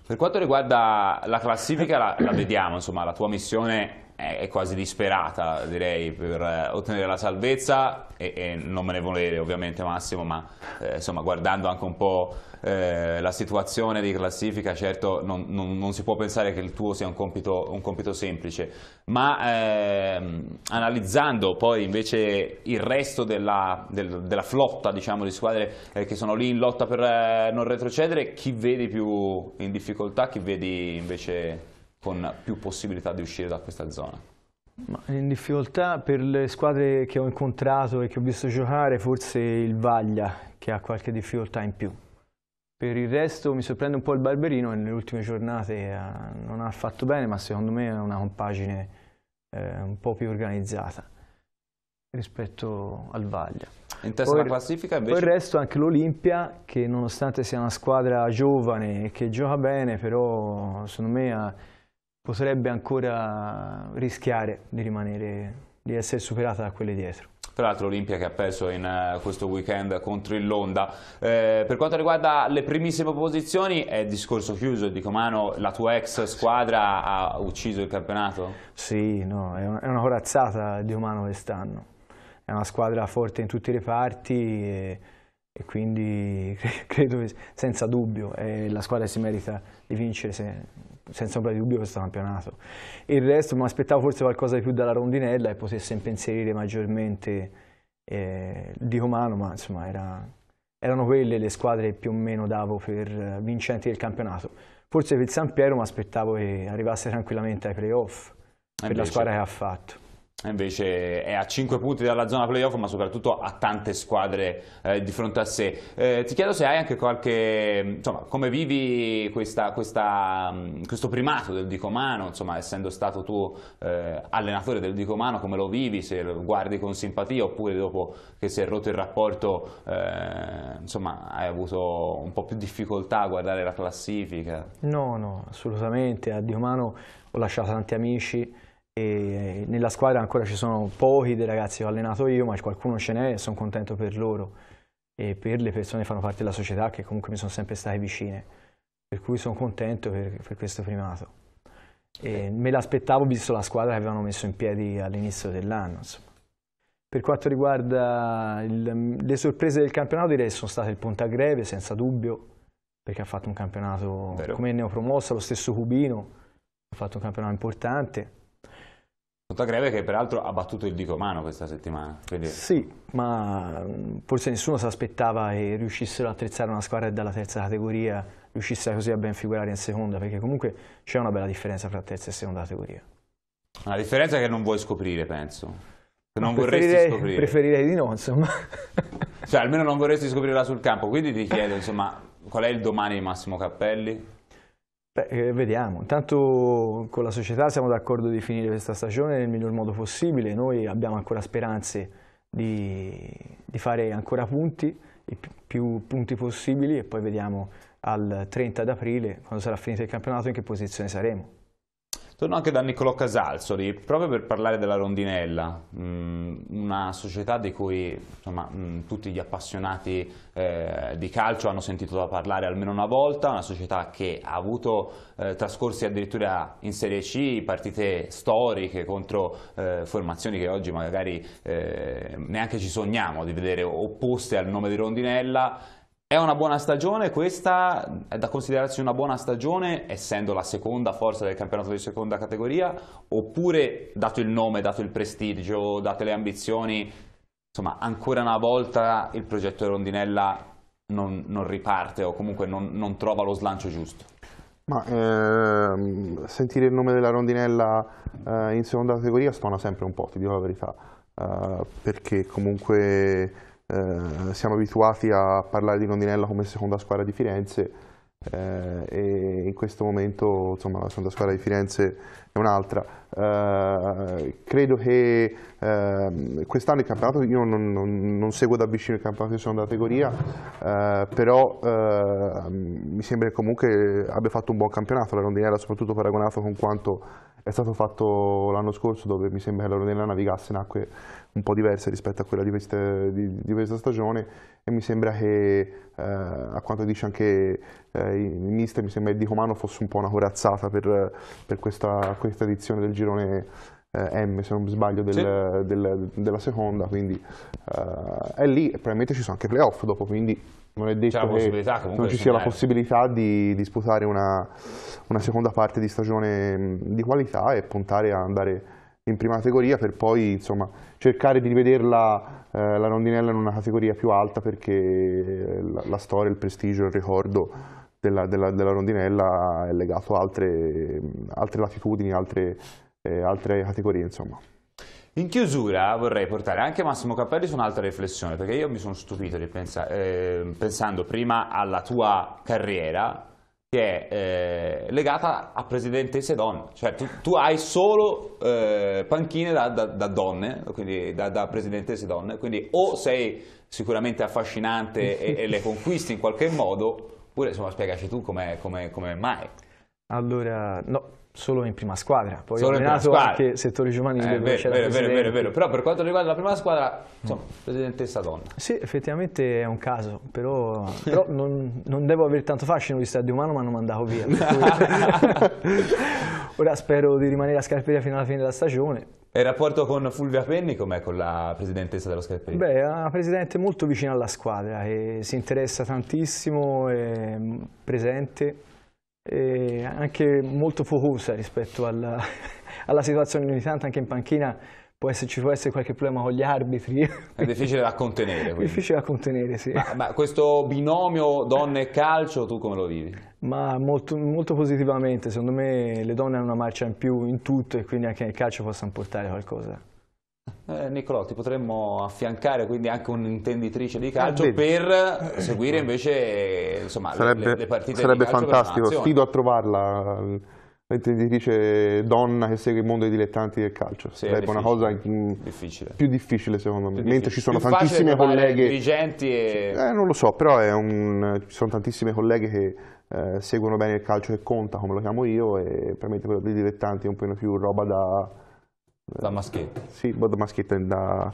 Per quanto riguarda la classifica, la, la vediamo, insomma, la tua missione è quasi disperata direi per eh, ottenere la salvezza e, e non me ne volere ovviamente Massimo ma eh, insomma guardando anche un po' eh, la situazione di classifica certo non, non, non, si può pensare che il tuo sia un compito, un compito semplice ma ehm, analizzando poi invece il resto della, del, della flotta diciamo, di squadre eh, che sono lì in lotta per eh, non retrocedere chi vedi più in difficoltà, chi vedi invece con più possibilità di uscire da questa zona? In difficoltà per le squadre che ho incontrato e che ho visto giocare forse il Vaglia che ha qualche difficoltà in più. Per il resto mi sorprende un po' il Barberino che nelle ultime giornate eh, non ha fatto bene ma secondo me è una compagine eh, un po' più organizzata rispetto al Vaglia. In testa poi, alla classifica invece? Poi il resto anche l'Olimpia che nonostante sia una squadra giovane e che gioca bene però secondo me ha potrebbe ancora rischiare di rimanere, di essere superata da quelle dietro tra l'altro Olimpia che ha perso in eh, questo weekend contro il Londa. Eh, per quanto riguarda le primissime posizioni, è discorso chiuso, dico mano, la tua ex squadra ha ucciso il campionato? Sì, no, è una, corazzata di Umano quest'anno, è una squadra forte in tutti i reparti e, e quindi credo senza dubbio è eh, la squadra che si merita di vincere se, senza ombra di dubbio questo campionato. Il resto mi aspettavo forse qualcosa di più dalla rondinella e potesse impensierire maggiormente eh, di Comano, ma insomma era, erano quelle le squadre che più o meno davo per vincenti del campionato. Forse per il San Piero mi aspettavo che arrivasse tranquillamente ai playoff per la squadra che ha fatto invece è a 5 punti dalla zona playoff ma soprattutto ha tante squadre eh, di fronte a sé eh, ti chiedo se hai anche qualche insomma come vivi questa, questa, mm, questo primato del Dicomano insomma essendo stato tu eh, allenatore del Dicomano come lo vivi se lo guardi con simpatia oppure dopo che si è rotto il rapporto eh, insomma hai avuto un po' più difficoltà a guardare la classifica no no assolutamente a Dicomano ho lasciato tanti amici nella squadra ancora ci sono pochi dei ragazzi che ho allenato io, ma qualcuno ce n'è e sono contento per loro e per le persone che fanno parte della società che comunque mi sono sempre state vicine. Per cui sono contento per, per questo primato. Okay. me l'aspettavo visto la squadra che avevano messo in piedi all'inizio dell'anno. Per quanto riguarda il, le sorprese del campionato, direi sono state il Ponta Greve, senza dubbio, perché ha fatto un campionato Vero. come neopromossa, lo stesso Cubino, ha fatto un campionato importante. Nota greve che peraltro ha battuto il dito umano questa settimana. Quindi... Sì, ma mm, forse nessuno si aspettava che riuscissero ad attrezzare una squadra dalla terza categoria, riuscissero così a ben figurare in seconda, perché comunque c'è una bella differenza tra terza e seconda categoria. Una differenza che non vuoi scoprire, penso. Che non vorresti scoprire. Preferirei di no, insomma. cioè, almeno non vorresti scoprirla sul campo, quindi ti chiedo, insomma, qual è il domani di Massimo Cappelli? Beh, eh, vediamo. Intanto con la società siamo d'accordo di finire questa stagione nel miglior modo possibile. Noi abbiamo ancora speranze di, di fare ancora punti, i più punti possibili e poi vediamo al 30 d'aprile, quando sarà finito il campionato, in che posizione saremo. Torno anche da Niccolò Casalsoli, proprio per parlare della Rondinella, mm, una società di cui insomma, mm, tutti gli appassionati eh, di calcio hanno sentito parlare almeno una volta, una società che ha avuto eh, trascorsi addirittura in Serie C, partite storiche contro eh, formazioni che oggi magari neanche ci sogniamo di vedere opposte al nome di Rondinella è una buona stagione questa, è da considerarsi una buona stagione essendo la seconda forza del campionato di seconda categoria oppure dato il nome, dato il prestigio, date le ambizioni, insomma ancora una volta il progetto di Rondinella non, non riparte o comunque non, non, trova lo slancio giusto? Ma ehm, sentire il nome della Rondinella eh, in seconda categoria stona sempre un po', ti dico la verità, eh, perché comunque eh, siamo abituati a parlare di Rondinella come seconda squadra di Firenze eh, e in questo momento insomma, la seconda squadra di Firenze è un'altra. Eh, credo che ehm, quest'anno il campionato, io non, non, non, seguo da vicino il campionato di seconda categoria, eh, però ehm, mi sembra che comunque abbia fatto un buon campionato la Rondinella, soprattutto paragonato con quanto è stato fatto l'anno scorso dove mi sembra che la Rodella navigasse in acque un po' diverse rispetto a quella di, queste, di, di questa stagione e mi sembra che eh, a quanto dice anche eh, il mister mi sembra il di Comano fosse un po' una corazzata per, per questa, questa, edizione del girone eh, M se non mi sbaglio del, sì. del, della seconda quindi eh, è lì e probabilmente ci sono anche playoff dopo quindi non è detto che non ci sia la possibilità di disputare una, una, seconda parte di stagione mm, di qualità e puntare a andare in prima categoria per poi insomma, cercare di rivederla eh, la rondinella in una categoria più alta perché eh, la, la storia, il prestigio, il ricordo della, della, della rondinella è legato a altre, mm, altre latitudini, altre, eh, altre categorie. Insomma. In chiusura vorrei portare anche Massimo Cappelli su un'altra riflessione, perché io mi sono stupito pensa eh, pensando prima alla tua carriera, che è eh, legata a presidentesse donne, cioè tu, tu hai solo eh, panchine da, da, da, donne, quindi da, da presidentesse donne, quindi o sei sicuramente affascinante e, e, le conquisti in qualche modo, oppure insomma spiegaci tu come, come, come mai. Allora, no, solo in prima squadra, poi solo ho allenato anche settori giovanili eh, vero, vero, vero, vero, però per quanto riguarda la prima squadra, mm. insomma, mm. presidentessa donna. Sì, effettivamente è un caso, però, però non, non, devo avere tanto fascino di stare di umano, ma hanno mandato via. Ora spero di rimanere a Scarperia fino alla fine della stagione, e il rapporto con Fulvia Penni com'è con la presidentessa dello Scarpelli? Beh, è una presidente molto vicina alla squadra, eh, si interessa tantissimo, è presente eh, anche molto focosa rispetto alla, alla situazione ogni tanto anche in panchina può esserci può essere qualche problema con gli arbitri. È difficile da contenere. Quindi. Difficile da contenere, sì. Ma, ma questo binomio donne e calcio, tu come lo vivi? Ma molto, molto, positivamente, secondo me le donne hanno una marcia in più in tutto e quindi anche nel calcio possono portare qualcosa. Eh, Nicolò, ti potremmo affiancare quindi anche un'intenditrice di calcio ah, per seguire invece insomma, sarebbe, le, le, partite sarebbe di calcio. Sarebbe fantastico, sfido a trovarla l'intenditrice donna che segue il mondo dei dilettanti del calcio. Sì, sarebbe una cosa difficile. più difficile secondo me, più mentre difficile. ci sono più tantissime colleghe... dirigenti e... Eh, non lo so, però un... ci sono tantissime colleghe che eh, seguono bene il calcio che conta, come lo chiamo io, e probabilmente quello dei dilettanti è un po' più roba da da maschietta. Sì, boh, da maschietta, da,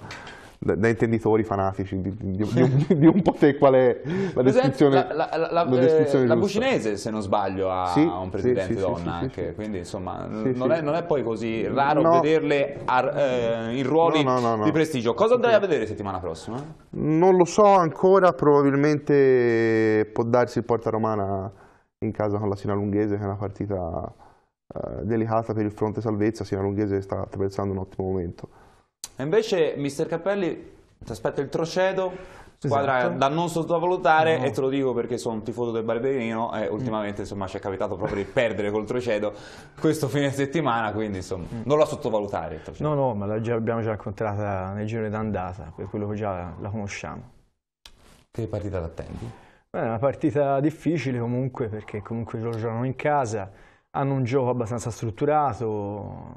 da, da intenditori fanatici di, di, di, di, un po' te qual è la descrizione La, la, la, la, eh, la Bucinese, se non sbaglio, ha sì, un presidente sì, donna sì, anche, quindi insomma non è, non, è, poi così raro no. vederle ar, eh, in ruoli no, no, di prestigio. Cosa andrai a vedere settimana prossima? Non lo so ancora, probabilmente può darsi il Porta Romana in casa con la Sina Lunghese, che è una partita eh, delicata per il fronte salvezza, sia la Lunghese sta attraversando un ottimo momento. E invece, mister Cappelli, ti aspetta il Trocedo, squadra esatto. da non sottovalutare no. e te lo dico perché sono un tifoso del Barberino e ultimamente mm. insomma ci è capitato proprio di perdere col Trocedo questo fine settimana quindi insomma mm. non la sottovalutare No no ma l'abbiamo già incontrata nel giro d'andata per quello che già la conosciamo Che partita l'attendi? è una partita difficile comunque perché comunque loro giocano in casa hanno un gioco abbastanza strutturato,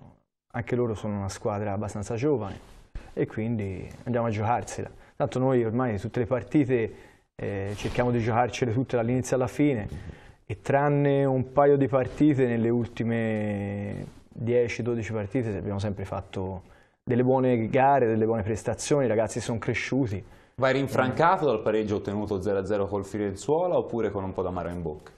anche loro sono una squadra abbastanza giovane e quindi andiamo a giocarsela. Tanto noi ormai tutte le partite eh, cerchiamo di giocarcele tutte dall'inizio alla fine e tranne un paio di partite nelle ultime 10-12 partite abbiamo sempre fatto delle buone gare, delle buone prestazioni, i ragazzi sono cresciuti. Vai rinfrancato dal pareggio ottenuto 0-0 col Firenzuola oppure con un po' d'amaro in bocca?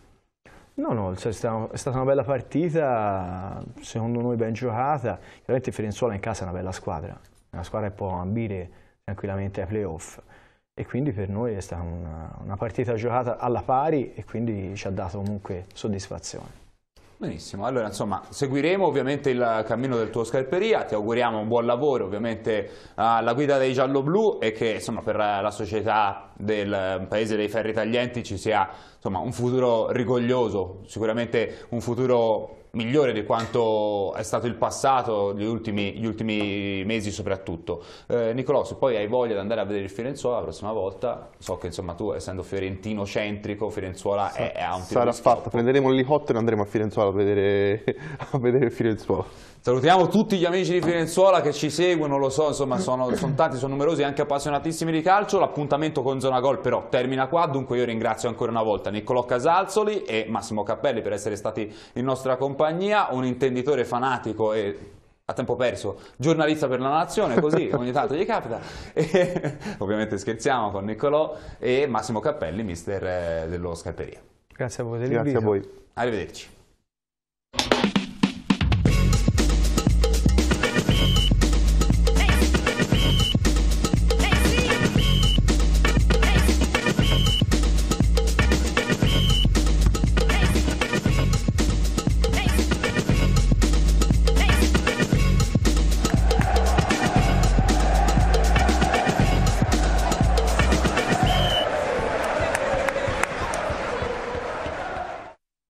No, no, cioè, è stata una bella partita, secondo noi ben giocata. Chiaramente Firenzuola in casa è una bella squadra, una squadra che può ambire tranquillamente ai playoff e quindi per noi è stata una, una partita giocata alla pari e quindi ci ha dato comunque soddisfazione. Benissimo, allora insomma seguiremo ovviamente il cammino del tuo Scarperia, ti auguriamo un buon lavoro ovviamente alla guida dei giallo-blu e che insomma, per la società del paese dei ferri taglienti ci sia insomma, un futuro rigoglioso, sicuramente un futuro migliore di quanto è stato il passato, gli ultimi, gli ultimi mesi soprattutto. Eh, Nicolò, se poi hai voglia di andare a vedere il Firenzuola la prossima volta, so che insomma tu essendo fiorentino centrico, Fiorenzuola è, è un tipo Sarà fatta, prenderemo l'elicottero e andremo a Firenzuola a vedere, a vedere Firenzuola. Salutiamo tutti gli amici di Firenzuola che ci seguono, lo so, insomma sono, sono tanti, sono numerosi anche appassionatissimi di calcio. L'appuntamento con Zona Gol però termina qua, dunque io ringrazio ancora una volta Niccolò Casalzoli e Massimo Cappelli per essere stati in nostra compagnia, un intenditore fanatico e a tempo perso, giornalista per la nazione, così ogni tanto gli capita. E, ovviamente scherziamo con Niccolò e Massimo Cappelli, mister eh, dello Scarperia. Grazie a voi dell'invito. Grazie a voi. Arrivederci.